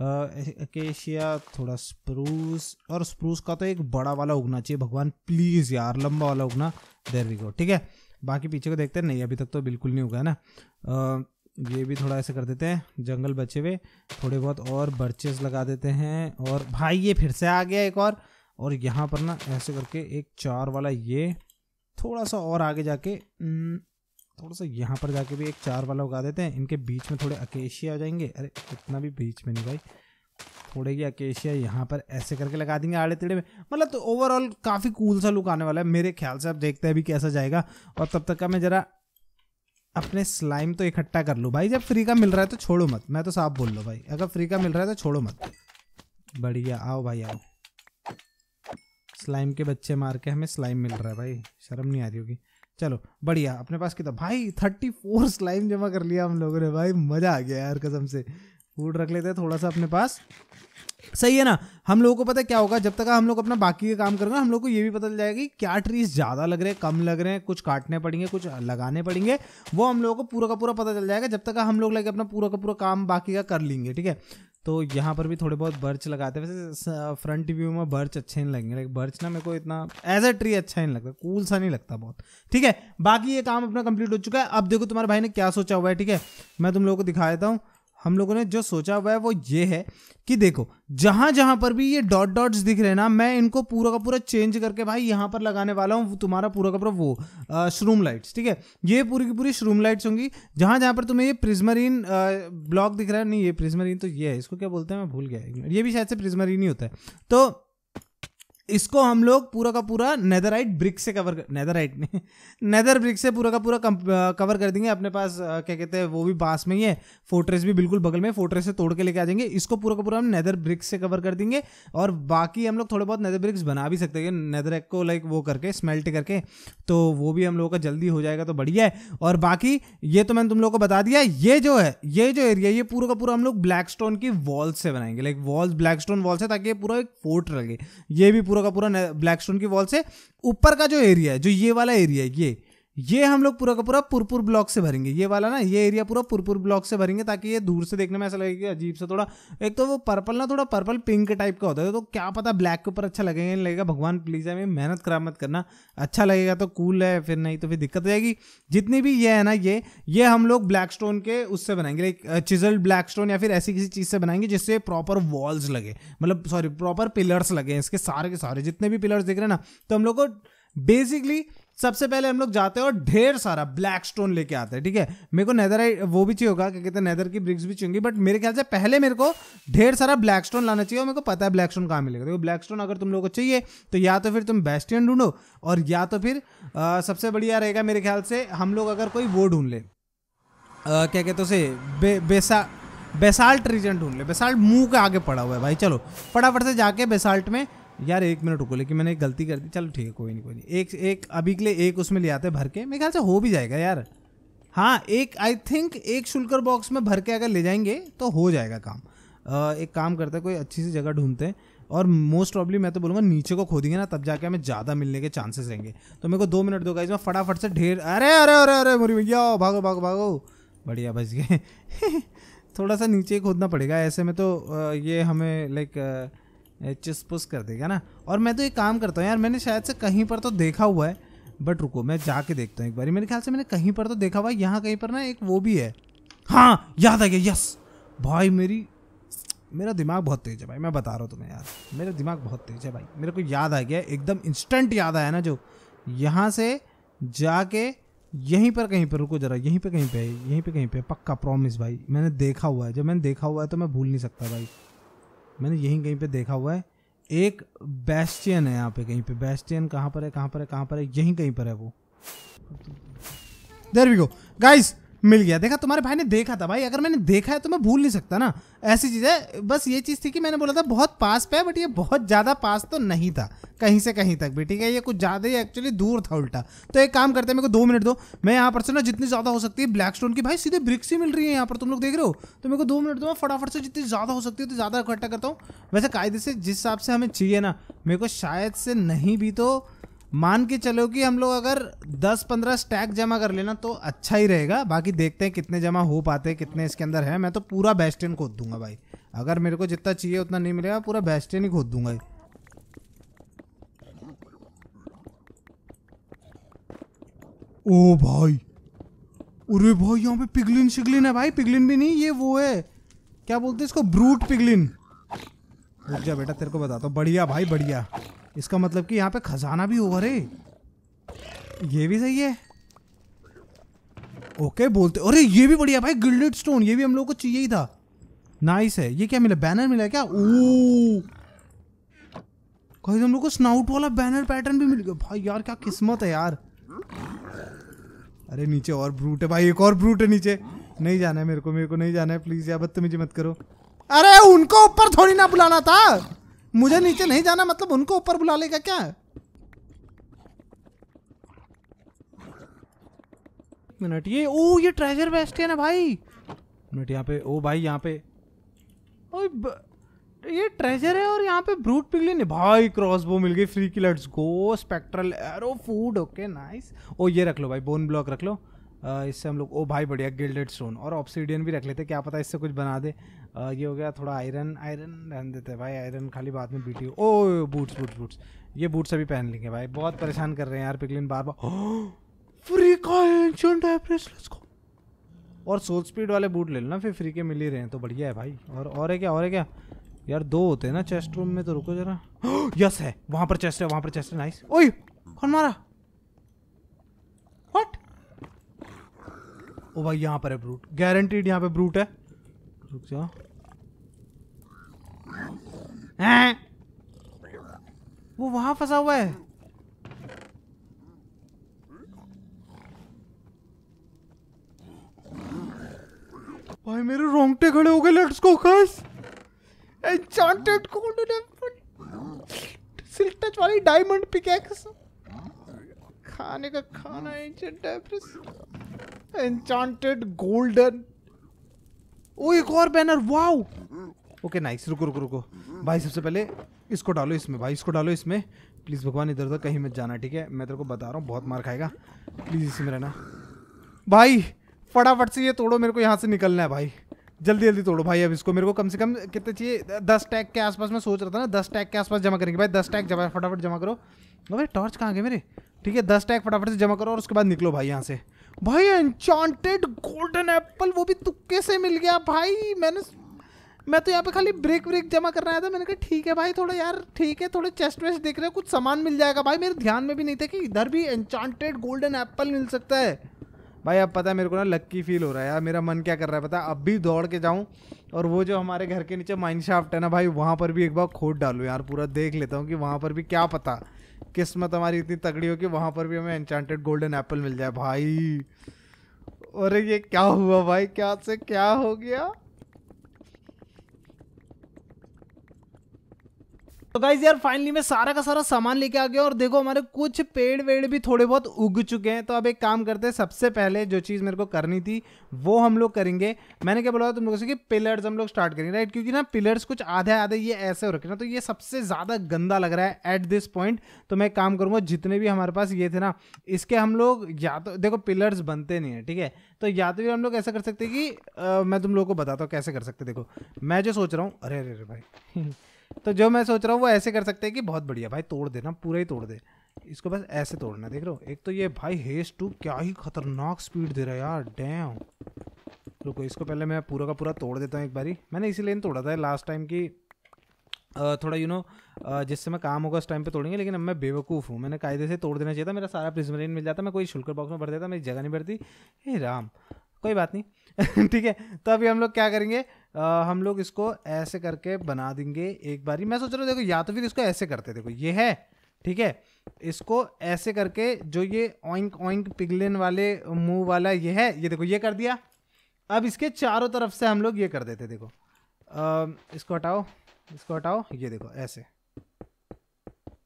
केशिया थोड़ा स्प्रूस और स्प्रूस का तो एक बड़ा वाला उगना चाहिए भगवान प्लीज़ यार लंबा वाला उगना देर वी गो ठीक है बाकी पीछे को देखते हैं नहीं अभी तक तो बिल्कुल नहीं उगा ना आ, ये भी थोड़ा ऐसे कर देते हैं जंगल बचे हुए थोड़े बहुत और बर्चेस लगा देते हैं और भाई ये फिर से आ गया एक और और यहाँ पर ना ऐसे करके एक चार वाला ये थोड़ा सा और आगे जाके हम्म, थोड़ा सा यहाँ पर जाके भी एक चार वाला उगा देते हैं इनके बीच में थोड़े अकेशिया आ जाएंगे अरे इतना भी बीच में नहीं भाई थोड़े ही अकेशिया यहाँ पर ऐसे करके लगा देंगे आड़े तेड़े में मतलब तो ओवरऑल काफ़ी कूल सा लुक आने वाला है मेरे ख्याल से आप देखते हैं अभी कैसा जाएगा और तब तक का मैं ज़रा अपने स्लाइम तो इकट्ठा कर लो भाई जब फ्री का मिल रहा है तो छोड़ो मत मैं तो साफ बोल लो भाई अगर फ्री का मिल रहा है तो छोड़ो मत बढ़िया आओ भाई आओ स्लाइम के बच्चे मार के हमें स्लाइम मिल रहा है भाई शर्म नहीं आ रही होगी चलो बढ़िया अपने पास कितना भाई थर्टी फोर स्लाइम जमा कर लिया हम लोगों ने भाई मज़ा आ गया यार कसम से फूड रख लेते हैं थोड़ा सा अपने पास सही है ना हम लोगों को पता क्या होगा जब तक हम लोग अपना बाकी के काम करेंगे हम लोग को ये भी पता चल जाएगा कि क्या ट्रीज ज़्यादा लग रहे हैं कम लग रहे हैं कुछ काटने पड़ेंगे कुछ लगाने पड़ेंगे वो हम लोगों को पूरा का पूरा पता चल जाएगा जब तक हम लोग लगे अपना पूरा का पूरा काम बाकी का कर लेंगे ठीक है तो यहाँ पर भी थोड़े बहुत बर्च लगाते हैं वैसे फ्रंट व्यू में बर्च अच्छे नहीं लगेंगे लाइक बर्च ना मेरे को इतना एज अ ट्री अच्छा नहीं लगता कूल सा नहीं लगता बहुत ठीक है बाकी ये काम अपना कंप्लीट हो चुका है अब देखो तुम्हारे भाई ने क्या सोचा हुआ है ठीक है मैं तुम लोगों को दिखा देता हूँ हम लोगों ने जो सोचा हुआ है वो ये है कि देखो जहां जहां पर भी ये डॉट डॉट्स दिख रहे हैं ना मैं इनको पूरा का पूरा चेंज करके भाई यहाँ पर लगाने वाला हूँ तुम्हारा पूरा का पूरा वो श्रूम लाइट्स ठीक है ये पूरी की पूरी श्रूम लाइट्स होंगी जहां जहां पर तुम्हें ये प्रिजमरीन ब्लॉक दिख रहा है नहीं ये प्रिजमरीन तो ये है इसको क्या बोलते हैं मैं भूल गया ये भी शायद से प्रिजमरीन ही होता है तो इसको हम लोग पूरा का पूरा नेदराइट ब्रिक से कवर कर नेदराइट नहीं नेदर ब्रिक से पूरा का पूरा कवर कर देंगे अपने पास क्या कहते हैं वो भी बांस में ही है फोर्ट्रेस भी बिल्कुल बगल में फोर्ट्रेस से तोड़ के लेके आ जाएंगे इसको पूरा का पूरा हम नेदर ब्रिक्स से कवर कर देंगे और बाकी हम लोग थोड़े बहुत नेदर ब्रिक्स बना भी सकते हैं नेदर एक को लाइक वो करके स्मेल्ट करके तो वो भी हम लोगों का जल्दी हो जाएगा तो बढ़िया है और बाकी ये तो मैंने तुम लोग को बता दिया ये जो है ये जो एरिया ये पूरा का पूरा हम लोग ब्लैक स्टोन की वॉल्स से बनाएंगे like walls blackstone walls है ताकि ये पूरा एक फोर्ट लगे ये भी पूरा पूरा का पूरा ब्लैक स्टोन की वॉल से ऊपर का जो एरिया है जो ये वाला एरिया है ये ये हम लोग पूरा का पूरा पुरपुर ब्लॉक से भरेंगे ये वाला ना ये एरिया पूरा पुरपुर ब्लॉक से भरेंगे ताकि ये दूर से देखने में ऐसा लगे कि अजीब सा थोड़ा एक तो वो पर्पल ना थोड़ा पर्पल पिंक टाइप का होता है तो क्या पता ब्लैक के ऊपर अच्छा लगेगा नहीं लगेगा भगवान प्लीज़ हमें मेहनत करा मत करना अच्छा लगेगा तो कूल है फिर नहीं तो फिर दिक्कत हो जाएगी जितनी भी ये है ना ये ये हम लोग ब्लैक स्टोन के उससे बनाएंगे लाइक चिजल्ड ब्लैक स्टोन या फिर ऐसी किसी चीज़ से बनाएंगे जिससे प्रॉपर वॉल्स लगे मतलब सॉरी प्रॉपर पिलर्स लगे इसके सारे के सारे जितने भी पिलर्स दिख रहे हैं ना तो हम लोग को बेसिकली सबसे पहले हम लोग जाते हैं और ढेर सारा ब्लैक स्टोन लेके आते हैं ठीक है मेरे को नेदर वो भी चाहिए होगा क्या कहते हैं नैदर की ब्रिक्स भी चाहिए बट मेरे ख्याल से पहले मेरे को ढेर सारा ब्लैक स्टोन लाना चाहिए और मेरे को पता है ब्लैक स्टोन कहाँ मिलेगा देखो ब्लैक स्टोन अगर तुम लोग को चाहिए तो या तो फिर तुम बेस्टियन ढूंढो और या तो फिर आ, सबसे बढ़िया रहेगा मेरे ख्याल से हम लोग अगर कोई वो ढूंढ ले क्या कहते उसे बेसा बेसाल्ट रीजन ढूंढ ले बेसाल्ट मुंह के आगे पड़ा हुआ है भाई चलो फटाफट से जाके बेसाल्ट में यार एक मिनट रुको लेकिन मैंने एक गलती कर दी चलो ठीक है कोई नहीं कोई नहीं एक एक अभी के लिए एक उसमें ले आते हैं भर के मेरे ख्याल से हो भी जाएगा यार हाँ एक आई थिंक एक शुल्कर बॉक्स में भर के अगर ले जाएंगे तो हो जाएगा काम आ, एक काम करते हैं कोई अच्छी सी जगह ढूंढते हैं और मोस्ट प्रॉब्ली मैं तो बोलूँगा नीचे को खोदेंगे ना तब जाके हमें ज़्यादा मिलने के चांसेस रहेंगे तो मेरे को दो मिनट दो इसमें फटाफट से ढेर अरे अरे अरे अरे मुरी भैया भागो भागो भागो बढ़िया बच गए थोड़ा सा नीचे खोदना पड़ेगा ऐसे में तो ये हमें लाइक एच पुस कर देगा ना और मैं तो एक काम करता हूँ यार मैंने शायद से कहीं पर तो देखा हुआ है बट रुको मैं जाके देखता हूँ एक बार मेरे ख्याल से मैंने कहीं पर तो देखा हुआ है यहाँ कहीं पर ना एक वो भी है हाँ याद आ गया यस भाई मेरी मेरा दिमाग बहुत तेज है भाई मैं बता रहा हूँ तुम्हें यार मेरा दिमाग बहुत तेज है भाई मेरे को याद आ गया एकदम इंस्टेंट याद आया ना जो यहाँ से जाके यहीं पर कहीं पर रुको जरा यहीं पे कहीं पे यहीं पे कहीं पे पक्का प्रॉमिस भाई मैंने देखा हुआ है जब मैंने देखा हुआ है तो मैं भूल नहीं सकता भाई मैंने यहीं कहीं पे देखा हुआ है एक बेस्टियन है यहाँ पे कहीं पे बेस्टियन कहाँ पर है कहाँ पर है कहाँ पर है यहीं कहीं पर है वो देर वी गो गाइस मिल गया देखा तुम्हारे भाई ने देखा था भाई अगर मैंने देखा है तो मैं भूल नहीं सकता ना ऐसी चीज़ है बस ये चीज़ थी कि मैंने बोला था बहुत पास पे है बट ये बहुत ज़्यादा पास तो नहीं था कहीं से कहीं तक भी ठीक है ये कुछ ज़्यादा ही एक्चुअली दूर था उल्टा तो एक काम करते हैं मेरे को दो मिनट दो मैं यहाँ पर से ना जितनी ज़्यादा हो सकती है ब्लैक स्टोन की भाई सीधे ब्रिक्स ही मिल रही है यहाँ पर तुम लोग देख रहे हो तो मेरे को दो मिनट दो मैं फटाफट से जितनी ज़्यादा हो सकती है तो ज़्यादा इकट्ठा करता हूँ वैसे कायदे से जिस हिसाब से हमें चाहिए ना मेरे को शायद से नहीं भी तो मान के चलो कि हम लोग अगर 10-15 स्टैक जमा कर लेना तो अच्छा ही रहेगा बाकी देखते हैं कितने जमा हो पाते हैं कितने इसके अंदर है मैं तो पूरा बेस्टिन खोद दूंगा भाई अगर मेरे को जितना चाहिए उतना नहीं मिलेगा पूरा बेस्टिन ही खोद दूंगा ओ भाई अरे भाई यहाँ पे पिगलिन शिगलिन है भाई पिगलिन भी नहीं ये वो है क्या बोलते हैं इसको ब्रूट पिगलिन रुक जा बेटा तेरे को बताता हूँ बढ़िया भाई बढ़िया इसका मतलब कि यहाँ पे खजाना भी होगा रे ये भी सही है ओके बोलते अरे ये भी बढ़िया भाई गिल्डेड स्टोन ये भी हम लोग को चाहिए ही था नाइस है ये क्या मिला बैनर मिला क्या ओ कहीं हम लोग को स्नाउट वाला बैनर पैटर्न भी मिल गया भाई यार क्या किस्मत है यार अरे नीचे और ब्रूट है भाई एक और ब्रूट है नीचे नहीं जाना है मेरे को मेरे को नहीं जाना है प्लीज यार बदतमीजी मत करो अरे उनको ऊपर थोड़ी ना बुलाना था मुझे नीचे नहीं जाना मतलब उनको ऊपर बुला लेगा क्या मिनट ये ओ ये ट्रेजर बेस्ट है भाई मिनट यहाँ पे ओ भाई यहाँ पे ओ ये ट्रेजर है और यहाँ पे ब्रूट ने भाई क्रॉसबो मिल गई फ्री की let's go spectral arrow food okay nice oh ये रख लो भाई बोन ब्लॉक रख लो इससे हम लोग ओ भाई बढ़िया गिल्डेड स्टोन और ऑप्सीडियन भी रख लेते क्या पता इससे कुछ बना दे ये हो गया थोड़ा आयरन आयरन पहन देते हैं भाई आयरन खाली बाद में बीटी ओ बूट्स बूट्स बूट्स ये बूट्स अभी पहन लेंगे भाई बहुत परेशान कर रहे हैं यार पिकलिन बार बार फ्री का को और सोल स्पीड वाले बूट ले लो ना फिर फ्री के मिल ही रहे हैं तो बढ़िया है भाई और और है क्या और है क्या यार दो होते हैं ना चेस्ट रूम में तो रुको जरा यस है वहां पर चेस्ट है वहां पर चेस्ट है नाइस ओए कौन मारा व्हाट ओ भाई यहाँ पर है ब्रूट गारंटीड यहाँ पे ब्रूट है रुक जाओ हैं वो वहां फंसा हुआ है भाई मेरे रोंगटे खड़े हो गए let's go guys enchanted golden apple silk touch वाली डायमंड पिकैक्स खाने का खाना ancient apple enchanted golden oh एक और बैनर वाओ ओके नाइस रुको रुको रुको भाई सबसे पहले इसको डालो इसमें भाई इसको डालो इसमें प्लीज़ भगवान इधर उधर कहीं मत जाना ठीक है मैं तेरे को बता रहा हूँ बहुत मार खाएगा प्लीज़ इसी में रहना भाई फटाफट से ये तोड़ो मेरे को यहाँ से निकलना है भाई जल्दी जल्दी तोड़ो भाई अब इसको मेरे को कम से कम कितने चाहिए दस टैग के आसपास मैं सोच रहा था ना दस टैग के आसपास जमा करेंगे भाई दस टैग जमा फटाफट जमा करो भाई टॉर्च कहाँ गए मेरे ठीक है दस टैग फटाफट से जमा करो और उसके बाद निकलो भाई यहाँ से भाई एनचांटेड गोल्डन एप्पल वो भी तुक्के से मिल गया भाई मैंने मैं तो यहाँ पे खाली ब्रेक ब्रेक जमा कर रहा था मैंने कहा ठीक है भाई थोड़ा यार ठीक है थोड़े चेस्ट वेस्ट देख रहे हो कुछ सामान मिल जाएगा भाई मेरे ध्यान में भी नहीं था कि इधर भी एनचांटेड गोल्डन एप्पल मिल सकता है भाई अब पता है मेरे को ना लक्की फील हो रहा है यार मेरा मन क्या कर रहा है पता अब भी दौड़ के जाऊँ और वो जो हमारे घर के नीचे माइन शाफ्ट है ना भाई वहाँ पर भी एक बार खोद डालू यार पूरा देख लेता हूँ कि वहाँ पर भी क्या पता किस्मत हमारी इतनी तगड़ी हो कि वहां पर भी हमें एनचांटेड गोल्डन एप्पल मिल जाए भाई अरे ये क्या हुआ भाई क्या से क्या हो गया तो गाइज यार फाइनली मैं सारा का सारा सामान लेके आ गया और देखो हमारे कुछ पेड़ वेड़ भी थोड़े बहुत उग चुके हैं तो अब एक काम करते हैं सबसे पहले जो चीज़ मेरे को करनी थी वो हम लोग करेंगे मैंने क्या बोला तुम लोगों से कि पिलर्स हम लोग स्टार्ट करेंगे राइट क्योंकि ना पिलर्स कुछ आधे आधे ये ऐसे हो रखे ना तो ये सबसे ज़्यादा गंदा लग रहा है एट दिस पॉइंट तो मैं काम करूँगा जितने भी हमारे पास ये थे ना इसके हम लोग या तो देखो पिलर्स बनते नहीं है ठीक है तो या तो फिर हम लोग ऐसा कर सकते कि मैं तुम लोगों को बताता हूँ कैसे कर सकते देखो मैं जो सोच रहा हूँ अरे अरे अरे भाई तो जो मैं सोच रहा हूँ वो ऐसे कर सकते हैं कि बहुत बढ़िया भाई तोड़ देना पूरा ही तोड़ दे इसको बस ऐसे तोड़ना देख रहे हो एक तो ये भाई हेस टू क्या ही खतरनाक स्पीड दे रहा है यार डैम रुको इसको पहले मैं पूरा का पूरा तोड़ देता हूँ एक बारी मैंने इसी लेन तोड़ा था लास्ट टाइम की थोड़ा यू नो जिससे मैं काम होगा उस टाइम पे तोड़ेंगे लेकिन अब मैं बेवकूफ़ हूँ मैंने कायदे से तोड़ देना चाहिए था मेरा सारा प्रिजमरीन मिल जाता मैं कोई शुल्कर बॉक्स में भर देता मेरी जगह नहीं भरती हे राम कोई बात नहीं ठीक है तो अभी हम लोग क्या करेंगे आ, हम लोग इसको ऐसे करके बना देंगे एक बारी मैं सोच रहा हूँ देखो या तो फिर इसको ऐसे करते देखो ये है ठीक है इसको ऐसे करके जो ये ऑइंक ऑइंक पिघलन वाले मुंह वाला ये है ये देखो ये कर दिया अब इसके चारों तरफ से हम लोग ये कर देते देखो आ, इसको हटाओ इसको हटाओ ये देखो ऐसे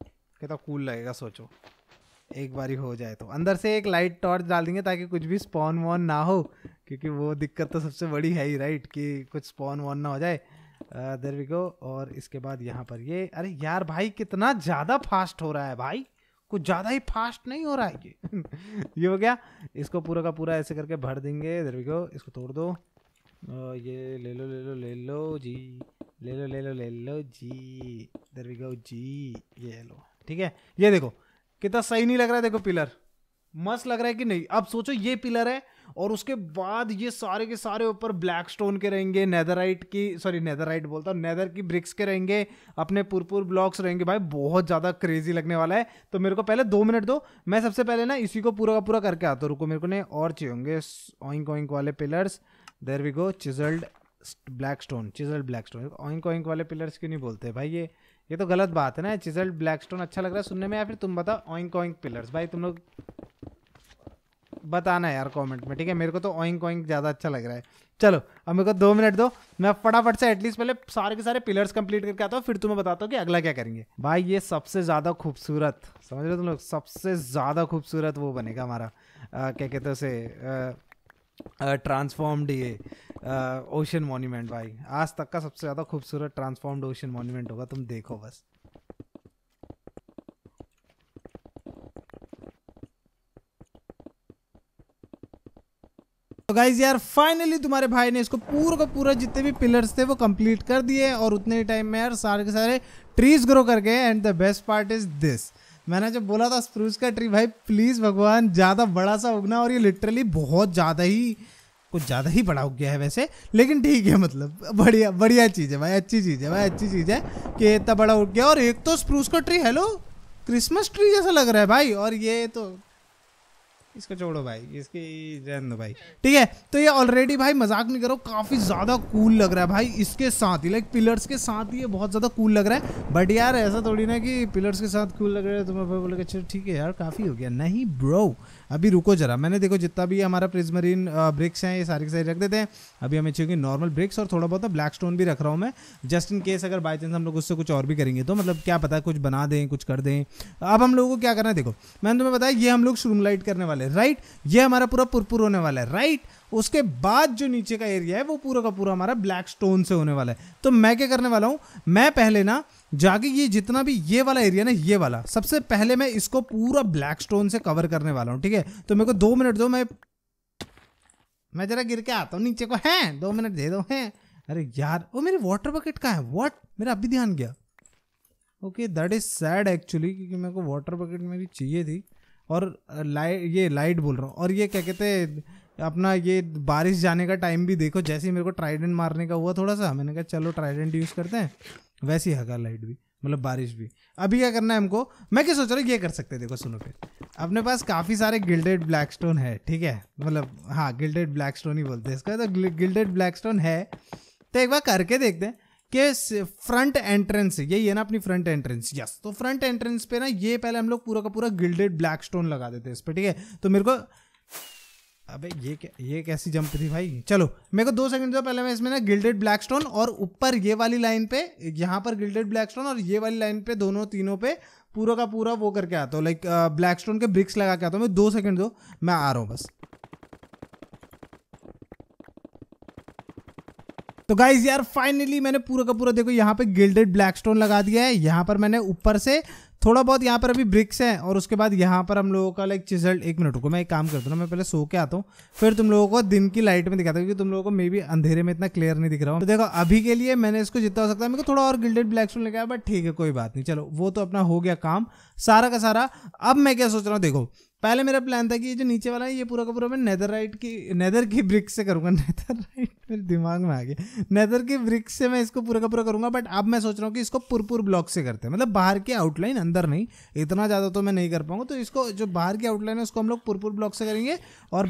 कहता कूल लगेगा सोचो एक बारी हो जाए तो अंदर से एक लाइट टॉर्च डाल देंगे ताकि कुछ भी स्पॉन वॉन ना हो क्योंकि वो दिक्कत तो सबसे बड़ी है ही राइट कि कुछ स्पॉन वॉन ना हो जाए देर वी गो और इसके बाद यहाँ पर ये अरे यार भाई कितना ज़्यादा फास्ट हो रहा है भाई कुछ ज़्यादा ही फास्ट नहीं हो रहा है ये ये हो गया इसको पूरा का पूरा ऐसे करके भर देंगे देर वी गो इसको तोड़ दो ये ले लो ले लो ले लो जी ले लो ले लो ले लो जी देर वी गो जी ये लो ठीक है ये देखो कितना सही नहीं लग रहा है देखो पिलर मस्त लग रहा है कि नहीं अब सोचो ये पिलर है और उसके बाद ये सारे के सारे ऊपर ब्लैक स्टोन के रहेंगे नेदराइट की सॉरी नेदराइट बोलता हूँ नेदर की ब्रिक्स के रहेंगे अपने पुरपुर ब्लॉक्स रहेंगे भाई बहुत ज़्यादा क्रेजी लगने वाला है तो मेरे को पहले दो मिनट दो मैं सबसे पहले ना इसी को पूरा का पूरा करके आता हूँ रुको मेरे को नहीं और चाहिए होंगे ऑइंक ऑइंक वाले pillars there we go chiseled blackstone chiseled blackstone oink oink वाले पिलर्स क्यों नहीं बोलते भाई ये ये तो गलत बात है ना चिजल्ड स्टोन अच्छा लग रहा है सुनने में या फिर तुम बताओ ओइंक ओइंक पिलर्स भाई तुम लोग बताना यार कमेंट में ठीक है मेरे को तो ओइंक ओइंक ज़्यादा अच्छा लग रहा है चलो अब मेरे को दो मिनट दो मैं फटाफट से एटलीस्ट पहले सारे के सारे पिलर्स कंप्लीट करके आता हूँ फिर तुम्हें बताता हूँ कि अगला क्या करेंगे भाई ये सबसे ज़्यादा खूबसूरत समझ रहे हो तुम लोग सबसे ज़्यादा खूबसूरत वो बनेगा हमारा क्या कहते हैं उसे ट्रांसफॉर्म्ड ये ओशन मॉन्यूमेंट भाई आज तक का सबसे ज़्यादा खूबसूरत ट्रांसफॉर्म्ड ओशन मॉन्यूमेंट होगा तुम देखो बस तो गाइज यार फाइनली तुम्हारे भाई ने इसको पूरा का पूरा जितने भी पिलर्स थे वो कंप्लीट कर दिए और उतने ही टाइम में यार सारे के सारे ट्रीज ग्रो कर गए and the best part is this मैंने जब बोला था स्प्रूस का ट्री भाई प्लीज़ भगवान ज़्यादा बड़ा सा उगना और ये लिटरली बहुत ज़्यादा ही कुछ ज़्यादा ही बड़ा उग गया है वैसे लेकिन ठीक है मतलब बढ़िया बढ़िया चीज़ है भाई अच्छी चीज़ है भाई अच्छी चीज़ है कि इतना बड़ा उग गया और एक तो स्प्रूस का ट्री हेलो क्रिसमस ट्री जैसा लग रहा है भाई और ये तो इसको छोड़ो भाई इसकी रहन दो भाई ठीक है तो ये ऑलरेडी भाई मजाक नहीं करो काफ़ी ज़्यादा कूल लग रहा है भाई इसके साथ ही लाइक पिलर्स के साथ ही ये बहुत ज़्यादा कूल लग रहा है बट यार ऐसा थोड़ी ना कि पिलर्स के साथ कूल लग रहा है तो मैं बोले अच्छा ठीक है यार काफ़ी हो गया नहीं ब्रो अभी रुको जरा मैंने देखो जितना भी हमारा प्रिजमरीन ब्रिक्स हैं ये सारी के सारी रख देते हैं अभी हमें चाहिए नॉर्मल ब्रिक्स और थोड़ा बहुत ब्लैक स्टोन भी रख रहा हूँ मैं जस्ट इन केस अगर बाई चांस हम लोग उससे कुछ और भी करेंगे तो मतलब क्या पता कुछ बना दें कुछ कर दें अब हम लोगों को क्या करना है देखो मैंने तुम्हें बताया ये हम लोग श्रूम लाइट करने वाले राइट ये हमारा पूरा पुरपुर होने वाला है राइट उसके बाद जो नीचे का एरिया है वो पूरा का पूरा हमारा ब्लैक स्टोन से होने वाला है तो मैं क्या करने वाला हूँ मैं पहले ना जाके ये जितना भी ये वाला एरिया ना ये वाला सबसे पहले मैं इसको पूरा ब्लैक स्टोन से कवर करने वाला हूँ ठीक है तो मेरे को दो मिनट दो मैं मैं जरा गिर के आता हूँ नीचे को हैं दो मिनट दे दो हैं अरे यार वो मेरे वाटर बकेट का है वॉट मेरा अभी ध्यान गया okay that is sad actually क्योंकि मेरे को वाटर बकेट मेरी चाहिए थी और लाइट ये लाइट बोल रहा हूँ और ये क्या कहते हैं अपना ये बारिश जाने का टाइम भी देखो जैसे ही मेरे को ट्राइडेंट मारने का हुआ थोड़ा सा मैंने कहा चलो ट्राइडेंट यूज़ करते हैं वैसी हगा लाइट भी मतलब बारिश भी अभी क्या करना है हमको मैं क्या सोच रहा हूँ ये कर सकते देखो सुनो फिर अपने पास काफ़ी सारे गिल्डेड ब्लैक स्टोन है ठीक है मतलब हाँ गिल्डेड ब्लैक स्टोन ही बोलते हैं इसका तो गिल्डेड ब्लैक स्टोन है तो एक बार करके देखते हैं कि फ्रंट एंट्रेंस यही है ना अपनी फ्रंट एंट्रेंस यस तो फ्रंट एंट्रेंस पे ना ये पहले हम लोग पूरा का पूरा गिल्डेड ब्लैक स्टोन लगा देते हैं इस पर ठीक है तो मेरे को अबे ये ये कैसी जंप थी भाई चलो मेरे को दो सेकंड पहले मैं इसमें ना गिल्डेड ब्लैक स्टोन और ऊपर ये वाली लाइन पे यहाँ पर गिल्डेड ब्लैक स्टोन और ये वाली लाइन पे दोनों तीनों पे पूरा का पूरा वो करके आता हूँ लाइक ब्लैक स्टोन के ब्रिक्स लगा के आता हूँ मैं दो सेकंड दो मैं आ रहा हूँ बस तो गाइज यार फाइनली मैंने पूरा का पूरा देखो यहाँ पे गिल्डेड ब्लैक स्टोन लगा दिया है यहाँ पर मैंने ऊपर से थोड़ा बहुत यहाँ पर अभी ब्रिक्स हैं और उसके बाद यहाँ पर हम लोगों का लाइक चिजल्ट एक मिनट रुको मैं एक काम करता हूँ मैं पहले सो के आता हूँ फिर तुम लोगों को दिन की लाइट में दिखाता हूँ क्योंकि तुम लोगों को मे भी अंधेरे में इतना क्लियर नहीं दिख रहा हूँ तो देखो अभी के लिए मैंने इसको जितना हो सकता है मेरे को थोड़ा और गिल्डेड ब्लैक स्टोन लगाया बट ठीक है कोई बात नहीं चलो वो तो अपना हो गया काम सारा का सारा अब मैं क्या सोच रहा हूँ देखो पहले मेरा प्लान था कि ये जो नीचे वाला है ये पूरा का पूरा मैं नेदर राइट की नेदर की ब्रिक्स से करूँगा नेदर राइट मेरे दिमाग में आ गया नेदर की ब्रिक्स से मैं इसको पूरा का पूरा करूँगा बट अब मैं सोच रहा हूँ कि इसको पुरपुर ब्लॉक से करते हैं मतलब बाहर की आउटलाइन अंदर नहीं इतना ज़्यादा तो मैं नहीं कर पाऊँगा तो इसको जो बाहर की आउटलाइन है उसको हम लोग पुरपुर ब्लॉक से करेंगे और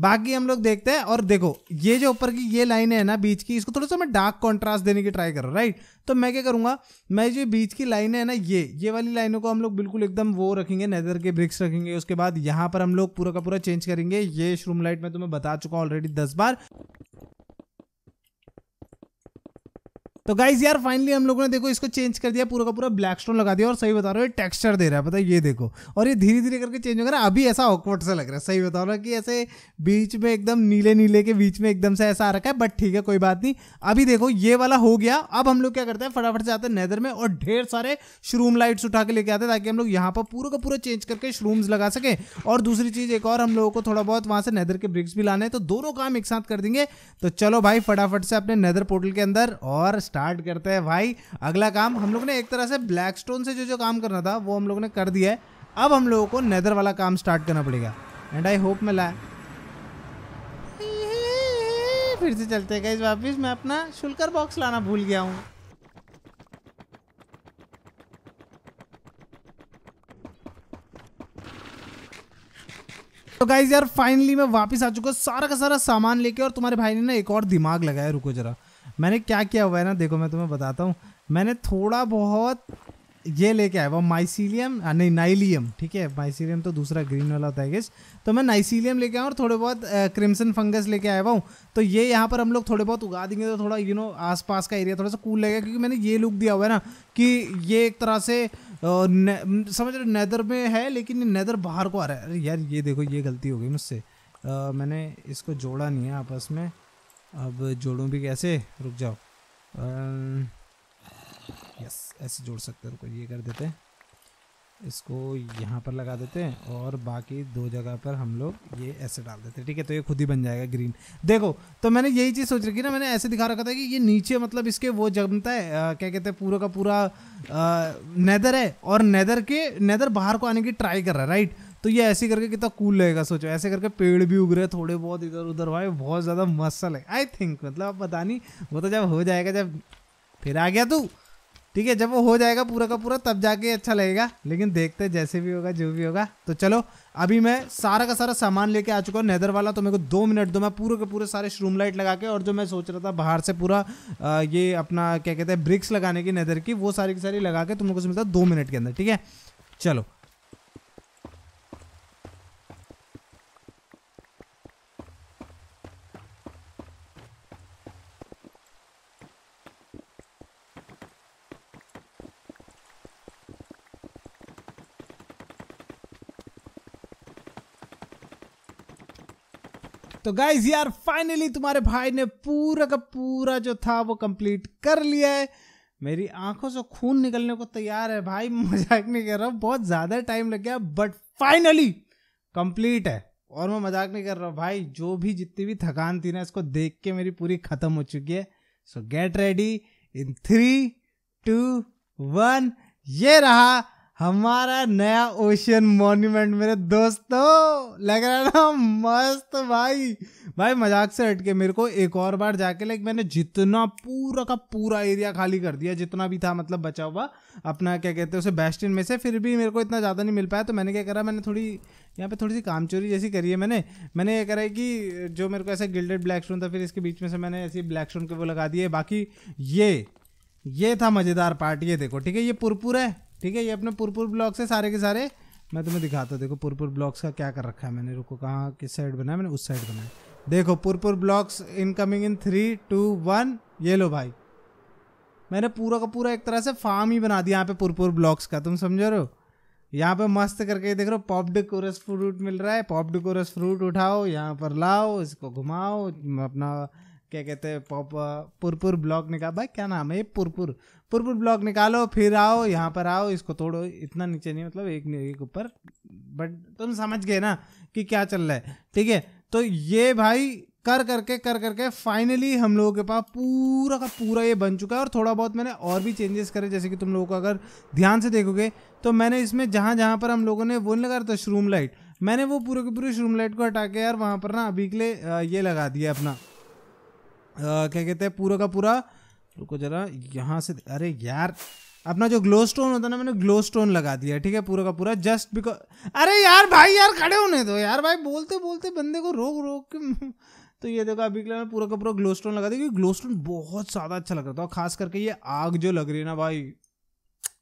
बाकी हम लोग देखते हैं और देखो ये जो ऊपर की ये लाइन है ना बीच की इसको थोड़ा सा मैं डार्क कॉन्ट्रास्ट देने की ट्राई कर रहा राइट तो मैं क्या करूँगा मैं जो बीच की लाइन है ना ये ये वाली लाइनों को हम लोग बिल्कुल एकदम वो रखेंगे नेदर के ब्रिक्स रखेंगे उसके बाद यहाँ पर हम लोग पूरा का पूरा चेंज करेंगे ये शुरू लाइट मैं तुम्हें बता चुका ऑलरेडी दस बार तो गाइज यार फाइनली हम लोगों ने देखो इसको चेंज कर दिया पूरा का पूरा ब्लैक स्टोन लगा दिया और सही बता रहा हूँ टेक्सचर दे रहा है पता ये देखो और ये धीरे धीरे करके चेंज हो गया अभी ऐसा ऑकवर्ड सा लग रहा है सही बता रहा कि ऐसे बीच में एकदम नीले नीले के बीच में एकदम से ऐसा आ रखा है बट ठीक है कोई बात नहीं अभी देखो ये वाला हो गया अब हम लोग क्या करते हैं फटाफट से आते हैं नैदर में और ढेर सारे श्रूम लाइट्स उठा के लेके आते हैं ताकि हम लोग यहाँ पर पूरा का पूरा चेंज करके श्रूम्स लगा सकें और दूसरी चीज़ एक और हम लोगों को थोड़ा बहुत वहाँ से नैदर के ब्रिक्स भी लाने हैं तो दोनों काम एक साथ कर देंगे तो चलो भाई फटाफट से अपने नैदर पोर्टल के अंदर और स्टार्ट स्टार्ट करते हैं भाई अगला काम हम लोग ने एक तरह से ब्लैक स्टोन से जो जो काम करना था वो हम लोग ने कर दिया है अब हम लोगों को नेदर वाला काम स्टार्ट करना पड़ेगा एंड आई होप मैं लाया फिर से चलते हैं गाइस वापस मैं अपना शुल्कर बॉक्स लाना भूल गया हूँ तो गाइस यार फाइनली मैं वापस आ चुका सारा का सारा सामान लेके और तुम्हारे भाई ने ना एक और दिमाग लगाया रुको जरा मैंने क्या किया हुआ है ना देखो मैं तुम्हें बताता हूँ मैंने थोड़ा बहुत ये लेके आया हुआ माइसीलियम नहीं नाइलियम ठीक है माइसीलियम तो दूसरा ग्रीन वाला होता है गेस तो मैं नाइसीलियम लेके आया और थोड़े बहुत क्रिम्सन फंगस लेके आया हुआ हूँ तो ये यहाँ पर हम लोग थोड़े बहुत उगा देंगे तो थोड़ा यू नो आसपास का एरिया थोड़ा सा कूल लगेगा क्योंकि मैंने ये लुक दिया हुआ है ना कि ये एक तरह से समझ रहे नैदर में है लेकिन नैदर बाहर को आ रहा है अरे यार ये देखो ये गलती हो गई मुझसे मैंने इसको जोड़ा नहीं है आपस में अब जोड़ूँ भी कैसे रुक जाओ यस ऐसे जोड़ सकते हैं रुको ये कर देते हैं इसको यहाँ पर लगा देते हैं और बाकी दो जगह पर हम लोग ये ऐसे डाल देते हैं ठीक है तो ये खुद ही बन जाएगा ग्रीन देखो तो मैंने यही चीज़ सोच रखी ना मैंने ऐसे दिखा रखा था कि ये नीचे मतलब इसके वो जमता है आ, क्या कहते हैं पूरा का पूरा आ, नेदर है और नेदर के नेदर बाहर को आने की ट्राई कर रहा है राइट तो ये ऐसे करके कितना कूल लगेगा सोचो ऐसे करके पेड़ भी उग रहे थोड़े बहुत इधर उधर भाई बहुत ज़्यादा मसल है आई थिंक मतलब आप पता नहीं वो तो जब हो जाएगा जब फिर आ गया तू ठीक है जब वो हो जाएगा पूरा का पूरा तब जाके अच्छा लगेगा लेकिन देखते हैं जैसे भी होगा जो भी होगा तो चलो अभी मैं सारा का सारा सामान लेके आ चुका हूँ नेदर वाला तो मेरे को दो मिनट दो मैं पूरे के पूरे सारे श्रूम लाइट लगा के और जो मैं सोच रहा था बाहर से पूरा आ, ये अपना क्या कहते हैं ब्रिक्स लगाने की नेदर की वो सारी की सारी लगा के तुम लोग को मिलता है दो मिनट के अंदर ठीक है चलो तो गाइज यार फाइनली तुम्हारे भाई ने पूरा का पूरा जो था वो कंप्लीट कर लिया है मेरी आंखों से खून निकलने को तैयार है भाई मजाक नहीं कर रहा हूँ बहुत ज़्यादा टाइम लग गया बट फाइनली कंप्लीट है और मैं मजाक नहीं कर रहा हूँ भाई जो भी जितनी भी थकान थी ना इसको देख के मेरी पूरी ख़त्म हो चुकी है so get ready in three two one ये रहा हमारा नया ओशियन मॉन्यूमेंट मेरे दोस्तों लग रहा है ना मस्त भाई भाई मजाक से हटके मेरे को एक और बार जाके लाइक मैंने जितना पूरा का पूरा एरिया खाली कर दिया जितना भी था मतलब बचा हुआ अपना क्या कहते हैं उसे बेस्टिन में से फिर भी मेरे को इतना ज़्यादा नहीं मिल पाया तो मैंने क्या करा मैंने थोड़ी यहाँ पे थोड़ी सी काम चोरी जैसी करी है मैंने मैंने ये करा है कि जो मेरे को ऐसा गिल्डेड ब्लैक स्टोन था फिर इसके बीच में से मैंने ऐसी ब्लैक स्टोन के वो लगा दिए बाकी ये ये था मज़ेदार पार्ट ये देखो ठीक है ये पुरपुर है ठीक है ये अपने पुरपुर ब्लॉक्स है सारे के सारे मैं तुम्हें दिखाता हूँ देखो पुरपुर ब्लॉक्स का क्या कर रखा है मैंने रुको कहाँ किस साइड बनाया मैंने उस साइड बनाया देखो purpur blocks incoming in three two one ये लो भाई मैंने पूरा का पूरा एक तरह से फार्म ही बना दिया यहाँ पे पुरपुर ब्लॉक्स का तुम समझ रहे हो यहाँ पे मस्त करके देख रहे हो पॉप्ड कोरस फ्रूट मिल रहा है पॉप्ड कोरस फ्रूट उठाओ यहाँ पर लाओ इसको घुमाओ अपना क्या कहते हैं पॉप पुरपुर ब्लॉक निकाल भाई क्या नाम है ये पुरपुर पुरपुर ब्लॉक निकालो फिर आओ यहाँ पर आओ इसको तोड़ो इतना नीचे नहीं मतलब एक एक ऊपर बट तुम समझ गए ना कि क्या चल रहा है ठीक है तो ये भाई कर करके कर करके फाइनली हम लोगों के पास पूरा का पूरा ये बन चुका है और थोड़ा बहुत मैंने और भी चेंजेस करे जैसे कि तुम लोगों को अगर ध्यान से देखोगे तो मैंने इसमें जहाँ जहाँ पर हम लोगों ने वो नहीं लगा था शरूम लाइट मैंने वो पूरे के पूरे श्रूम लाइट को हटा के यार वहाँ पर ना अभी के लिए ये लगा दिया अपना क्या कहते हैं पूरा का पूरा रुको जरा यहाँ से अरे यार अपना जो ग्लो स्टोन होता है ना मैंने ग्लो स्टोन लगा दिया ठीक है पूरा का पूरा जस्ट बिकॉज अरे यार भाई यार खड़े होने दो यार भाई बोलते बोलते बंदे को रोक रोक के तो ये देखो अभी के लिए पूरा का पूरा ग्लो स्टोन लगा दिया क्योंकि ग्लो स्टोन बहुत ज़्यादा अच्छा लग रहा था और खास करके ये आग जो लग रही है ना भाई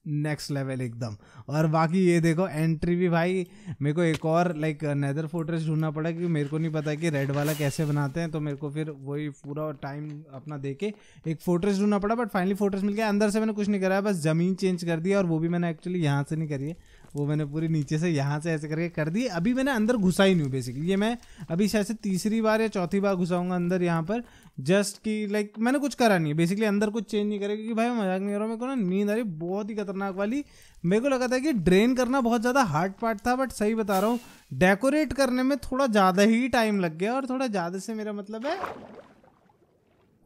नेक्स्ट लेवल एकदम और बाकी ये देखो एंट्री भी भाई मेरे को एक और लाइक नैदर फोर्ट्रेस ढूंढना पड़ा क्योंकि मेरे को नहीं पता कि रेड वाला कैसे बनाते हैं तो मेरे को फिर वही पूरा टाइम अपना दे के एक फोर्ट्रेस ढूंढना पड़ा बट फाइनली फोर्ट्रेस मिल गया अंदर से मैंने कुछ नहीं कराया बस ज़मीन चेंज कर दी और वो भी मैंने एक्चुअली यहाँ से नहीं करी है वो मैंने पूरी नीचे से यहाँ से ऐसे करके कर दी अभी मैंने अंदर घुसा ही नहीं हूँ बेसिकली ये मैं अभी शायद से तीसरी बार या चौथी बार घुसाऊंगा अंदर यहाँ पर जस्ट कि लाइक मैंने कुछ करा नहीं है बेसिकली अंदर कुछ चेंज नहीं करेगा क्योंकि भाई मजाक नहीं कर रहा हूँ मेरे को ना नींद आ रही बहुत ही खतरनाक वाली मेरे को लगा था कि ड्रेन करना बहुत ज़्यादा हार्ड पार्ट था बट सही बता रहा हूँ डेकोरेट करने में थोड़ा ज़्यादा ही टाइम लग गया और थोड़ा ज़्यादा से मेरा मतलब है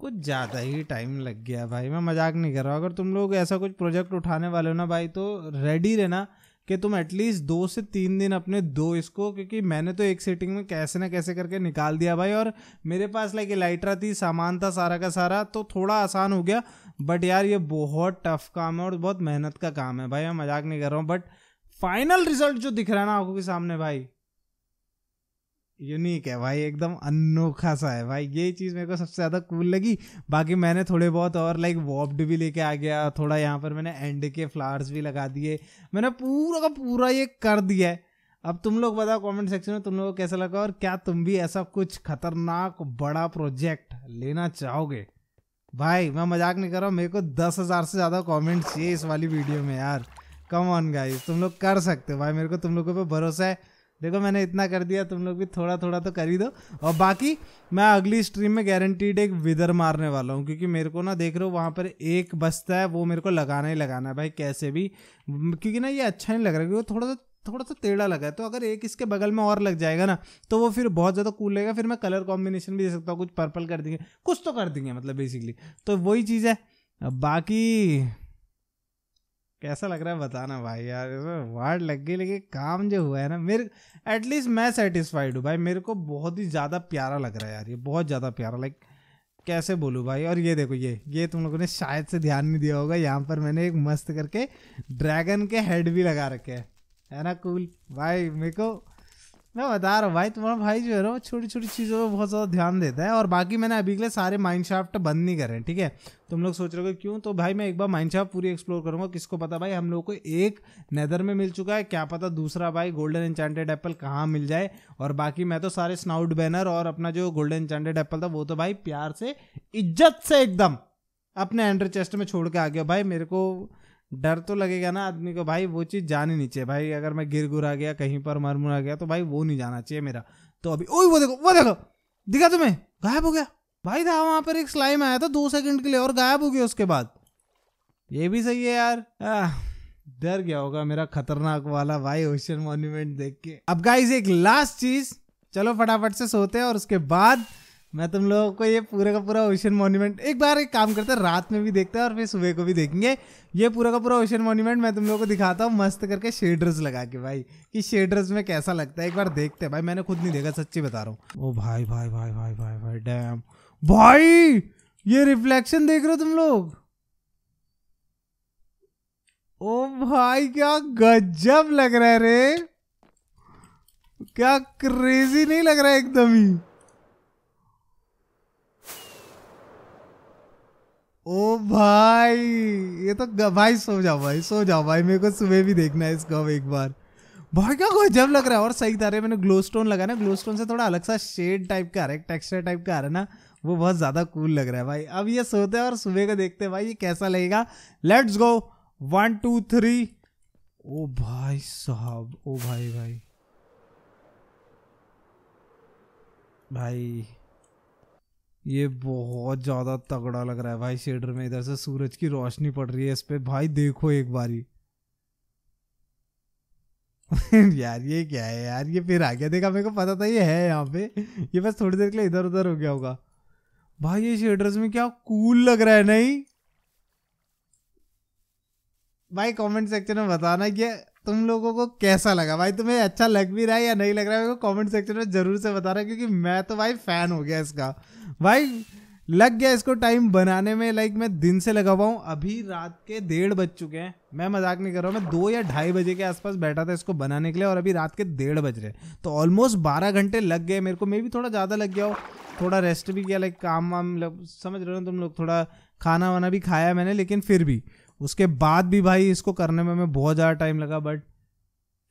कुछ ज़्यादा ही टाइम लग गया भाई मैं मजाक नहीं कर रहा अगर तुम लोग ऐसा कुछ प्रोजेक्ट उठाने वाले हो ना भाई तो रेडी रहना कि तुम एटलीस्ट दो से तीन दिन अपने दो इसको क्योंकि मैंने तो एक सेटिंग में कैसे ना कैसे करके निकाल दिया भाई और मेरे पास लाइक लाइटरा थी सामान था सारा का सारा तो थोड़ा आसान हो गया बट यार ये बहुत टफ काम है और बहुत मेहनत का काम है भाई मैं मजाक नहीं कर रहा हूँ बट फाइनल रिजल्ट जो दिख रहा है ना आंखों के सामने भाई यूनिक है भाई एकदम अनोखा सा है भाई ये चीज़ मेरे को सबसे ज़्यादा कूल लगी बाकी मैंने थोड़े बहुत और लाइक वॉब्ड भी लेके आ गया थोड़ा यहाँ पर मैंने एंड के फ्लावर्स भी लगा दिए मैंने पूरा का पूरा ये कर दिया है अब तुम लोग बताओ कमेंट सेक्शन में तुम लोगों को कैसा लगा और क्या तुम भी ऐसा कुछ खतरनाक बड़ा प्रोजेक्ट लेना चाहोगे भाई मैं मजाक नहीं कर रहा हूँ मेरे को दस हज़ार से ज़्यादा कमेंट्स चाहिए इस वाली वीडियो में यार कम ऑन गाइस तुम लोग कर सकते हो भाई मेरे को तुम लोगों पर भरोसा है देखो मैंने इतना कर दिया तुम लोग भी थोड़ा थोड़ा तो कर ही दो और बाकी मैं अगली स्ट्रीम में गारंटीड एक विदर मारने वाला हूँ क्योंकि मेरे को ना देख रहे हो वहाँ पर एक बस्ता है वो मेरे को लगाना ही लगाना है भाई कैसे भी क्योंकि ना ये अच्छा नहीं लग रहा क्योंकि थोड़ा सा थोड़ा सा टेढ़ा लगा है तो अगर एक इसके बगल में और लग जाएगा ना तो वो फिर बहुत ज़्यादा कूल लगेगा फिर मैं कलर कॉम्बिनेशन भी दे सकता हूँ कुछ पर्पल कर देंगे कुछ तो कर देंगे मतलब बेसिकली तो वही चीज़ है बाकी कैसा लग रहा है बताना भाई यार वार्ड लग गई लेकिन काम जो हुआ है ना मेरे एटलीस्ट मैं सेटिस्फाइड हूँ भाई मेरे को बहुत ही ज़्यादा प्यारा लग रहा है यार ये बहुत ज़्यादा प्यारा लाइक कैसे बोलूँ भाई और ये देखो ये ये तुम लोगों ने शायद से ध्यान नहीं दिया होगा यहाँ पर मैंने एक मस्त करके ड्रैगन के हेड भी लगा रखे हैं है ना कूल भाई मेरे को मैं बता रहा हूँ भाई तुम्हारा भाई जो है ना छोटी छोटी चीज़ों पर बहुत ज़्यादा ध्यान देता है और बाकी मैंने अभी के लिए सारे माइंड शाफ्ट बंद नहीं करे ठीक है तुम लोग सोच रहे हो क्यों तो भाई मैं एक बार माइंड शाफ्ट पूरी एक्सप्लोर करूंगा किसको पता भाई हम लोग को एक नेदर में मिल चुका है क्या पता दूसरा भाई गोल्डन एनचांटेड एप्पल कहाँ मिल जाए और बाकी मैं तो सारे स्नाउट बैनर और अपना जो गोल्डन एनचांटेड एप्पल था वो तो भाई प्यार से इज्जत से एकदम अपने एंडर चेस्ट में छोड़ के आ गया भाई मेरे को डर तो लगेगा ना आदमी को भाई वो चीज़ जानी नहीं चाहिए भाई अगर मैं गिर गुरा गया कहीं पर मर मुरा गया तो भाई वो नहीं जाना चाहिए मेरा तो अभी ओ वो देखो वो देखो दिखा तुम्हें गायब हो गया भाई था वहाँ पर एक स्लाइम आया था दो सेकंड के लिए और गायब हो गया उसके बाद ये भी सही है यार डर गया होगा मेरा खतरनाक वाला भाई ओशन मॉन्यूमेंट देख के अब गाइज एक लास्ट चीज चलो फटाफट से सोते हैं और उसके बाद मैं तुम लोगों को ये पूरे का पूरा ओशन मॉन्यूमेंट एक बार एक काम करते हैं रात में भी देखते हैं और फिर सुबह को भी देखेंगे ये पूरा का पूरा ओशन मॉन्यूमेंट मैं तुम लोगों को दिखाता हूँ मस्त करके शेडर्स लगा के भाई कि शेडर्स में कैसा लगता है एक बार देखते हैं भाई मैंने खुद नहीं देखा सच्ची बता रहा हूँ ओ भाई भाई भाई भाई भाई भाई डैम भाई ये रिफ्लेक्शन देख रहे हो तुम लोग ओ भाई क्या गजब लग रहा है रे क्या क्रेजी नहीं लग रहा है एकदम ही ओ भाई ये तो भाई सो जाओ भाई सो जाओ भाई मेरे को सुबह भी देखना है इसको एक बार भाई क्या जब लग रहा है और सही तारे मैंने ग्लो स्टोन लगा ना ग्लो स्टोन से थोड़ा अलग सा शेड टाइप का आ रहा है टेक्सचर टाइप का आ रहा है ना वो बहुत ज़्यादा कूल लग रहा है भाई अब ये सोते हैं और सुबह को देखते हैं भाई ये कैसा लगेगा let's go one two three oh भाई साहब ओ भाई भाई भाई ये बहुत ज़्यादा तगड़ा लग रहा है भाई शेडर में इधर से सूरज की रोशनी पड़ रही है इस पर भाई देखो एक बारी यार ये क्या है यार ये फिर आ गया देखा मेरे को पता था ये है यहाँ पे ये बस थोड़ी देर के लिए इधर उधर हो गया होगा भाई ये शेडर्स में क्या कूल लग रहा है नहीं भाई कमेंट सेक्शन में बताना कि तुम लोगों को कैसा लगा भाई तुम्हें अच्छा लग भी रहा है या नहीं लग रहा है मेरे को कमेंट सेक्शन में जरूर से बता रहा है क्योंकि मैं तो भाई फैन हो गया इसका भाई लग गया इसको टाइम बनाने में लाइक मैं दिन से लगा हुआ हूँ अभी रात के डेढ़ बज चुके हैं मैं मजाक नहीं कर रहा हूँ मैं दो या ढाई बजे के आसपास बैठा था इसको बनाने के लिए और अभी रात के डेढ़ बज रहे हैं तो ऑलमोस्ट बारह घंटे लग गए मेरे को मे भी थोड़ा ज़्यादा लग गया हो थोड़ा रेस्ट भी किया लाइक काम वाम मतलब, समझ रहे हो तुम लोग थोड़ा खाना वाना भी खाया मैंने लेकिन फिर भी उसके बाद भी भाई इसको करने में मैं बहुत ज़्यादा टाइम लगा but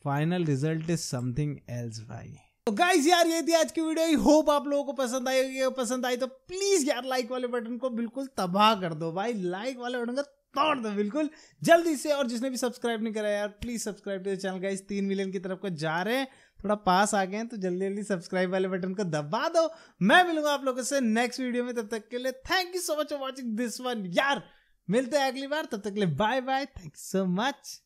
final result is something else भाई तो गाइज यार ये थी आज की वीडियो आई होप आप लोगों को पसंद आई होगी पसंद आई तो प्लीज यार लाइक वाले बटन को बिल्कुल तबाह कर दो भाई लाइक वाले बटन को तोड़ दो बिल्कुल जल्दी से और जिसने भी सब्सक्राइब नहीं करा यार please subscribe to channel guys तीन मिलियन की तरफ को जा रहे हैं थोड़ा पास आ गए हैं तो जल्दी जल्दी सब्सक्राइब वाले बटन को दबा दो मैं मिलूंगा आप लोगों से नेक्स्ट वीडियो में तब तक के लिए thank you so much for watching this one यार मिलते हैं अगली बार तब तो तक ले bye bye thank so much